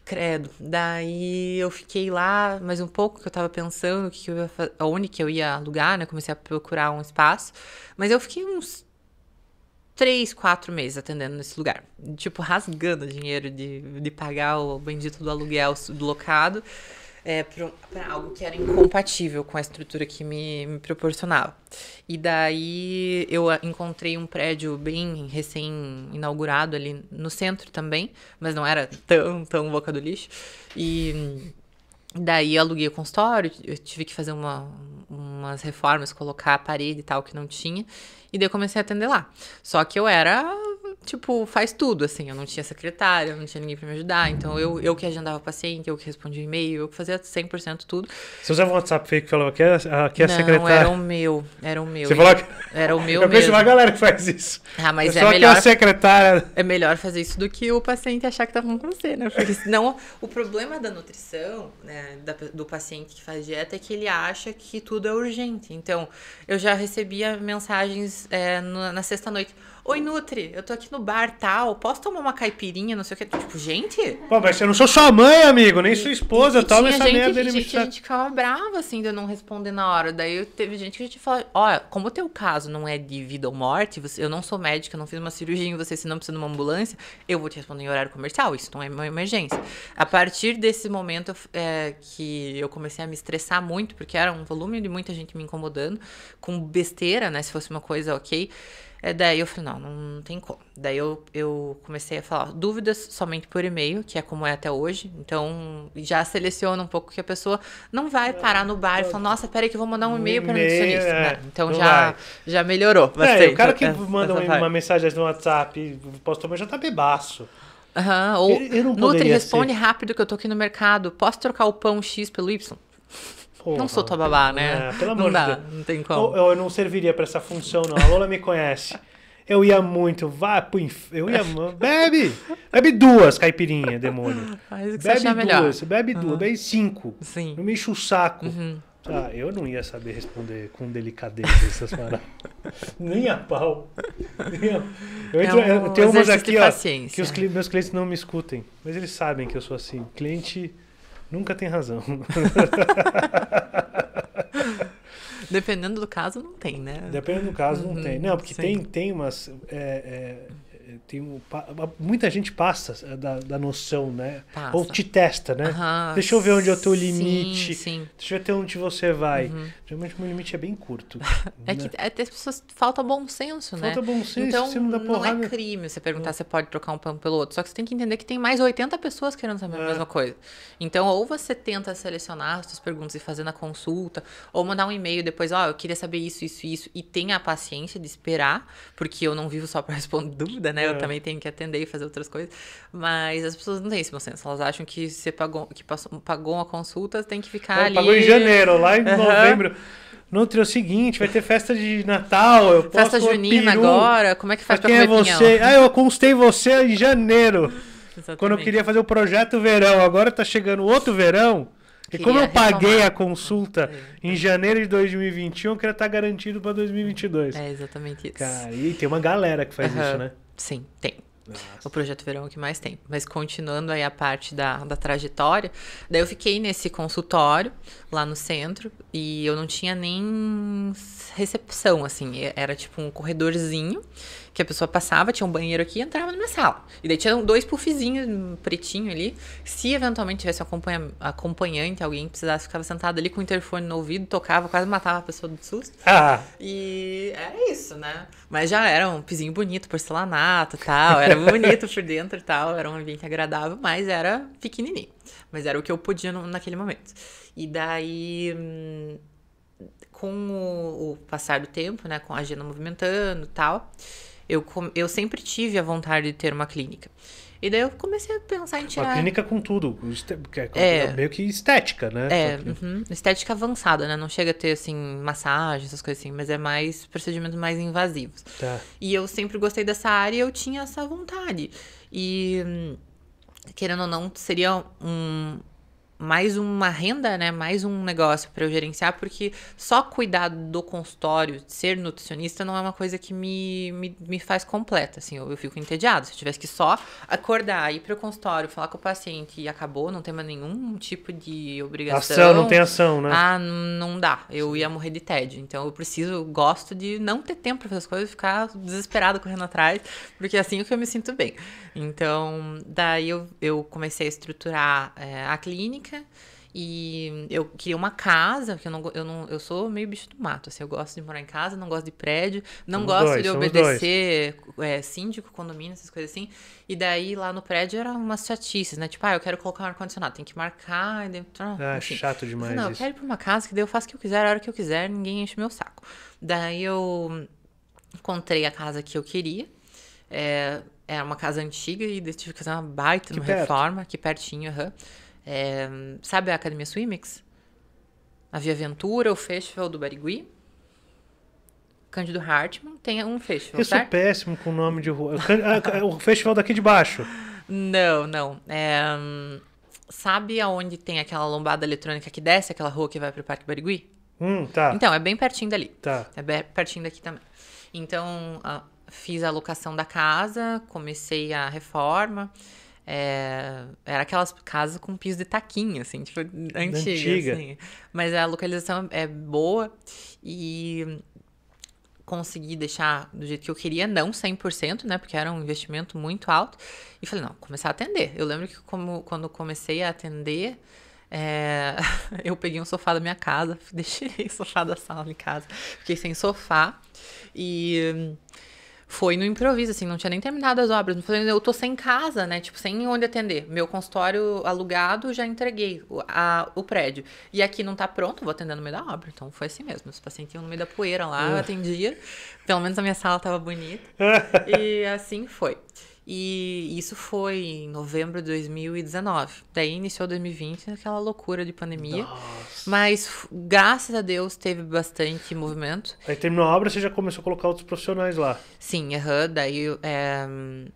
Speaker 2: Credo. Daí eu fiquei lá mais um pouco, que eu tava pensando que, que eu ia, onde que eu ia alugar, né? Comecei a procurar um espaço. Mas eu fiquei uns três, quatro meses atendendo nesse lugar. Tipo, rasgando dinheiro de, de pagar o bendito do aluguel do locado é, para algo que era incompatível com a estrutura que me, me, proporcionava. E daí eu ah, encontrei um prédio bem recém-inaugurado ali no centro também, mas não era tão, tão boca do lixo. E daí eu aluguei o consultório, eu tive que fazer uma, umas reformas, colocar a parede e tal que não tinha. E daí eu comecei a atender lá. Só que eu era tipo, faz tudo, assim. Eu não tinha secretária, eu não tinha ninguém pra me ajudar. Então, eu, eu que agendava paciente, eu que respondia e-mail, eu que fazia 100% tudo. Você usava um WhatsApp
Speaker 1: fake que falava que é, ah, que é não, secretária? Não, era o meu. Era o meu. Você falou que... Era o meu Eu mesmo. conheço uma galera que faz isso. Ah, mas é, é melhor... que é
Speaker 2: secretária... É melhor fazer isso do que o paciente achar que tá falando com você, né? Porque senão, o problema da nutrição, né, da, do paciente que faz dieta é que ele acha que tudo é urgente. Então, eu já recebia mensagens é, na sexta-noite... Oi, Nutri, eu tô aqui no bar tal, posso tomar uma caipirinha, não sei o que. Tipo, gente.
Speaker 1: Pô, mas eu não sou sua mãe, amigo, nem e, sua esposa, e, tal, essa gente, merda ele me A gente
Speaker 2: ficava brava, assim, de eu não responder na hora. Daí teve gente que a gente falou: olha, como o teu caso não é de vida ou morte, você, eu não sou médica, eu não fiz uma cirurgia em você, se não precisa de uma ambulância, eu vou te responder em horário comercial, isso não é uma emergência. A partir desse momento é, que eu comecei a me estressar muito, porque era um volume de muita gente me incomodando, com besteira, né? Se fosse uma coisa ok. É, daí eu falei, não, não tem como. Daí eu, eu comecei a falar, dúvidas somente por e-mail, que é como é até hoje. Então, já seleciona um pouco que a pessoa não vai parar no bar e falar, nossa, peraí que eu vou mandar um e-mail para é, nutricionista. É, Então já, já melhorou é, bastante. É, o cara que manda uma, uma,
Speaker 1: mensagem no WhatsApp, posso tomar, já tá bebaço.
Speaker 2: Uhum, ou, eu, eu Nutri, responde ser. rápido que eu tô aqui no mercado. Posso trocar o pão X pelo Y? Porra, não sou
Speaker 1: tua babá, né? É, pelo amor não dá, de Deus. Não tem como. Eu, eu não serviria para essa função, não. A Lola me conhece. Eu ia muito, vá pro inferno. Eu ia. Bebe! Bebe duas, caipirinha, demônio. Faz o que bebe você achar duas, melhor. bebe duas, uhum. bebe cinco. Sim. Não me enche o saco. Uhum. Ah, eu não ia saber responder com delicadeza essas paradas. Nem a pau. Eu, é entro, é um eu tenho umas aqui, ó, que os meus clientes não me escutem. Mas eles sabem que eu sou assim. Cliente Nunca tem razão.
Speaker 2: Dependendo do caso, não tem, né? Dependendo do caso, não uhum, tem. Não, porque tem,
Speaker 1: tem umas. É, é tem um, muita gente passa eh, da, da noção, né? Passa. Ou te testa, né? Uhum. Deixa eu ver onde é o teu limite. Sim, sim. Deixa eu ver até onde você
Speaker 2: vai. Uhum. Geralmente meu limite é bem curto. é né? que é, as pessoas falta bom senso, falta né? Falta bom senso, então, não dá porrada. Não é crime você perguntar se pode trocar um pano pelo outro. Só que você tem que entender que tem mais 80 pessoas querendo saber é. a mesma coisa. Então, ou você tenta selecionar as suas perguntas e fazer na consulta, ou mandar um e-mail depois, ó, oh, eu queria saber isso, isso, isso, e tenha a paciência de esperar, porque eu não vivo só para responder dúvida, né? É. Eu é. também tem que atender e fazer outras coisas. Mas as pessoas não têm esse bom senso. Elas acham que você pagou, que passou, pagou uma consulta, tem que ficar eu ali. Pagou em janeiro, lá em uhum. novembro.
Speaker 1: No trio é seguinte, vai ter festa de Natal. Eu festa posso junina peru. agora?
Speaker 2: Como é que faz pra, pra quem é você? Ah, eu
Speaker 1: consultei você em janeiro. Exatamente. Quando eu queria fazer o projeto verão. Agora tá chegando outro verão. E como eu paguei a consulta ah, é. em janeiro de 2021, eu queria estar tá garantido para 2022. É exatamente isso. Cara, e tem uma galera que faz uhum. isso, né? Sim,
Speaker 2: tem. Nossa. O projeto verão é o que mais tem. Mas continuando aí a parte da, da trajetória, daí eu fiquei nesse consultório lá no centro e eu não tinha nem recepção, assim, era tipo um corredorzinho que a pessoa passava, tinha um banheiro aqui e entrava na minha sala. E daí tinha dois puffzinhos pretinho ali. Se eventualmente tivesse acompanhante, alguém que precisasse, ficava sentado ali com o interfone no ouvido, tocava, quase matava a pessoa do susto. Ah. E era isso, né? Mas já era um pisinho bonito, porcelanato e tal, era bonito por dentro e tal, era um ambiente agradável, mas era pequenininho. Mas era o que eu podia no, naquele momento. E daí. Hum, com o, o, passar do tempo, né, com a agenda movimentando e tal, eu, eu sempre tive a vontade de ter uma clínica. E daí eu comecei a pensar em tirar. Uma clínica é com
Speaker 1: tudo. É, meio que estética, né? É,
Speaker 2: uhum. estética avançada, né? Não chega a ter, assim, massagem, essas coisas assim, mas é mais procedimentos mais invasivos. Tá. E eu sempre gostei dessa área e eu tinha essa vontade. E, hum, querendo ou não, seria um, mais uma renda, né? Mais um negócio para eu gerenciar, porque só cuidar do consultório, ser nutricionista, não é uma coisa que me, me, me faz completa, assim. Eu, eu fico entediado. Se eu tivesse que só acordar, ir para o consultório, falar com o paciente e acabou, não tem mais nenhum tipo de obrigação. Ação, não tem ação, né? Ah, não dá. Eu ia morrer de tédio. Então eu preciso, gosto de não ter tempo para fazer as coisas, ficar desesperado correndo atrás, porque é assim que eu me sinto bem. Então, daí eu, eu comecei a estruturar é, a clínica e eu queria uma casa, porque eu não, eu não eu sou meio bicho do mato, assim, eu gosto de morar em casa, não gosto de prédio, não somos gosto dois, de obedecer é, síndico, condomínio, essas coisas assim. E daí lá no prédio era umas chatices, né? Tipo, ah, eu quero colocar um ar-condicionado, tem que marcar, e daí, ah, chato
Speaker 1: demais. Não, isso. eu quero
Speaker 2: ir pra uma casa que daí eu faço o que eu quiser, a hora que eu quiser, ninguém enche meu saco. Daí eu encontrei a casa que eu queria. É, era uma casa antiga e tive que fazer uma baita que uma reforma aqui pertinho, aham. Uhum. É, sabe a Academia Swimmix? A Via Ventura, o Festival do Barigui. Cândido Hartmann tem um festival, Eu sou certo? Tá?
Speaker 1: péssimo com o nome de rua. O festival daqui de baixo.
Speaker 2: Não, não. É, sabe aonde tem aquela lombada eletrônica que desce, aquela rua que vai pro Parque Barigui? Hum, tá. Então, é bem pertinho dali. Tá. É bem pertinho daqui também. Então, ah, fiz a locação da casa, comecei a reforma. É, era aquelas casas com piso de taquinha, assim, tipo, antiga, antiga. Assim. Mas a localização é boa e consegui deixar do jeito que eu queria, não 100%, né? Porque era um investimento muito alto. E falei, não, começar a atender. Eu lembro que como, quando comecei a atender, é, eu peguei um sofá da minha casa, deixei o sofá da sala em casa, fiquei sem sofá. E foi no improviso, assim, não tinha nem terminado as obras. Eu tô sem casa, né? Tipo, sem onde atender. Meu consultório alugado, já entreguei o, a, o prédio. E aqui não tá pronto, vou atender no meio da obra. Então foi assim mesmo. Os pacientes iam no meio da poeira lá, eu é. atendia. Pelo menos a minha sala tava bonita. e assim foi. E isso foi em novembro de 2019. Daí iniciou 2020 aquela loucura de pandemia. Nossa. Mas graças a Deus teve bastante movimento.
Speaker 1: Aí terminou a obra, você já começou a colocar outros profissionais lá.
Speaker 2: Sim, aham. Uhum, daí, é,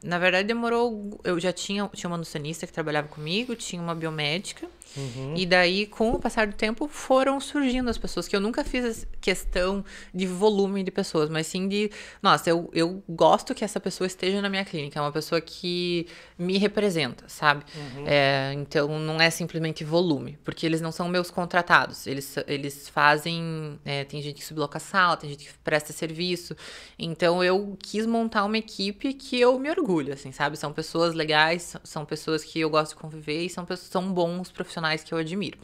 Speaker 2: na verdade, demorou. Eu já tinha, tinha uma nutricionista que trabalhava comigo, tinha uma biomédica Uhum. E daí, com o passar do tempo, foram surgindo as pessoas, que eu nunca fiz questão de volume de pessoas, mas sim de, nossa, eu, eu gosto que essa pessoa esteja na minha clínica, é uma pessoa que me representa, sabe? Uhum. É, então, não é simplesmente volume, porque eles não são meus contratados, eles, eles fazem, é, tem gente que subloca a sala, tem gente que presta serviço, então eu quis montar uma equipe que eu me orgulho, assim, sabe? São pessoas legais, são pessoas que eu gosto de conviver e são, pessoas, são bons profissionais profissionais que eu admiro.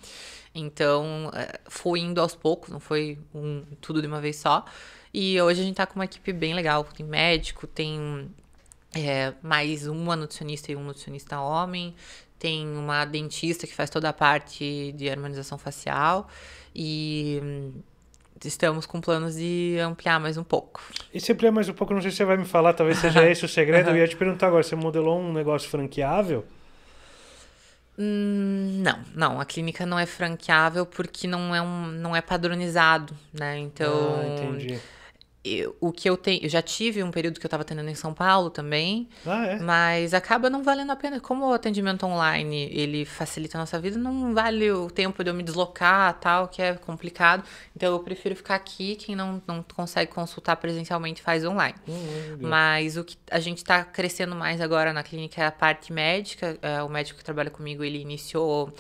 Speaker 2: Então, é, foi indo aos poucos, não foi um, tudo de uma vez só. E hoje a gente tá com uma equipe bem legal. Tem médico, tem é, mais uma nutricionista e um nutricionista homem. Tem uma dentista que faz toda a parte de harmonização facial. E hum, estamos com planos de ampliar mais um pouco. E se ampliar mais um pouco, não sei se você vai me falar, talvez seja esse o segredo. Eu ia
Speaker 1: te perguntar agora, você modelou um negócio franqueável?
Speaker 2: Hum, não, não, a clínica não é franqueável porque não é, um, não é padronizado, né? Então. Ah, entendi eu, o que eu tenho, eu já tive um período que eu estava atendendo em São Paulo também, ah, é? mas acaba não valendo a pena. Como o atendimento online ele facilita a nossa vida, não vale o tempo de eu me deslocar tal, que é complicado. Então eu prefiro ficar aqui. Quem não, não consegue consultar presencialmente faz online. Hum, hum mas o que a gente está crescendo mais agora na clínica é a parte médica. É, o médico que trabalha comigo ele iniciou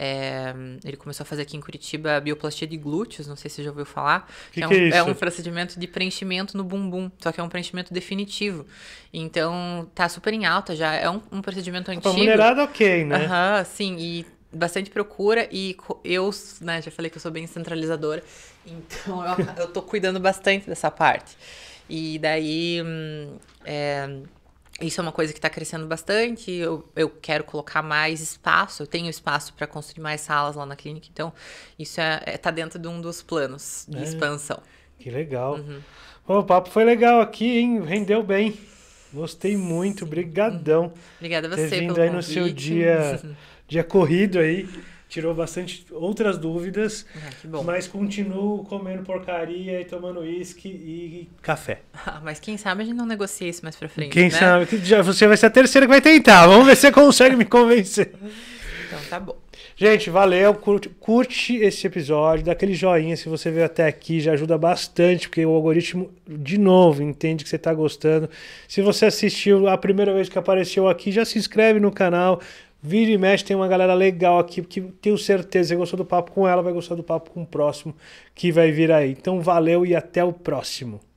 Speaker 2: é, ele começou a fazer aqui em Curitiba a bioplastia de glúteos, não sei se você já ouviu falar. Que é, é um, é, um, procedimento de preenchimento no bumbum, só que é um preenchimento definitivo. Então, tá super em alta já. É um, um procedimento antigo. Pra mulherada, ok, né? Aham, sim. E bastante procura e eu, né, já falei que eu sou bem centralizadora, então eu, eu tô cuidando bastante dessa parte. E daí. Hum, é, isso é uma coisa que está crescendo bastante. Eu, eu quero colocar mais espaço. Eu tenho espaço para construir mais salas lá na clínica. Então, isso está é, é, tá dentro de um dos planos de é, expansão.
Speaker 1: Que legal. Uhum. o papo foi legal aqui, hein? Rendeu bem. Gostei muito. Obrigadão. Obrigada a você ter vindo aí no seu dia, dia corrido aí tirou bastante outras dúvidas, ah, mas
Speaker 2: continuo comendo porcaria e tomando uísque e café. Ah, mas quem sabe a gente não negocia isso mais pra frente. Quem né? sabe?
Speaker 1: Já, você vai ser a terceira que vai tentar. Vamos ver se você consegue me convencer. Então tá bom. Gente, valeu. Curte, curte, esse episódio, dá aquele joinha se você veio até aqui, já ajuda bastante, porque o algoritmo, de novo, entende que você está gostando. Se você assistiu a primeira vez que apareceu aqui, já se inscreve no canal, Vira e mexe, tem uma galera legal aqui, porque tenho certeza que gostou do papo com ela, vai gostar do papo com o próximo que vai vir aí. Então valeu e até o próximo.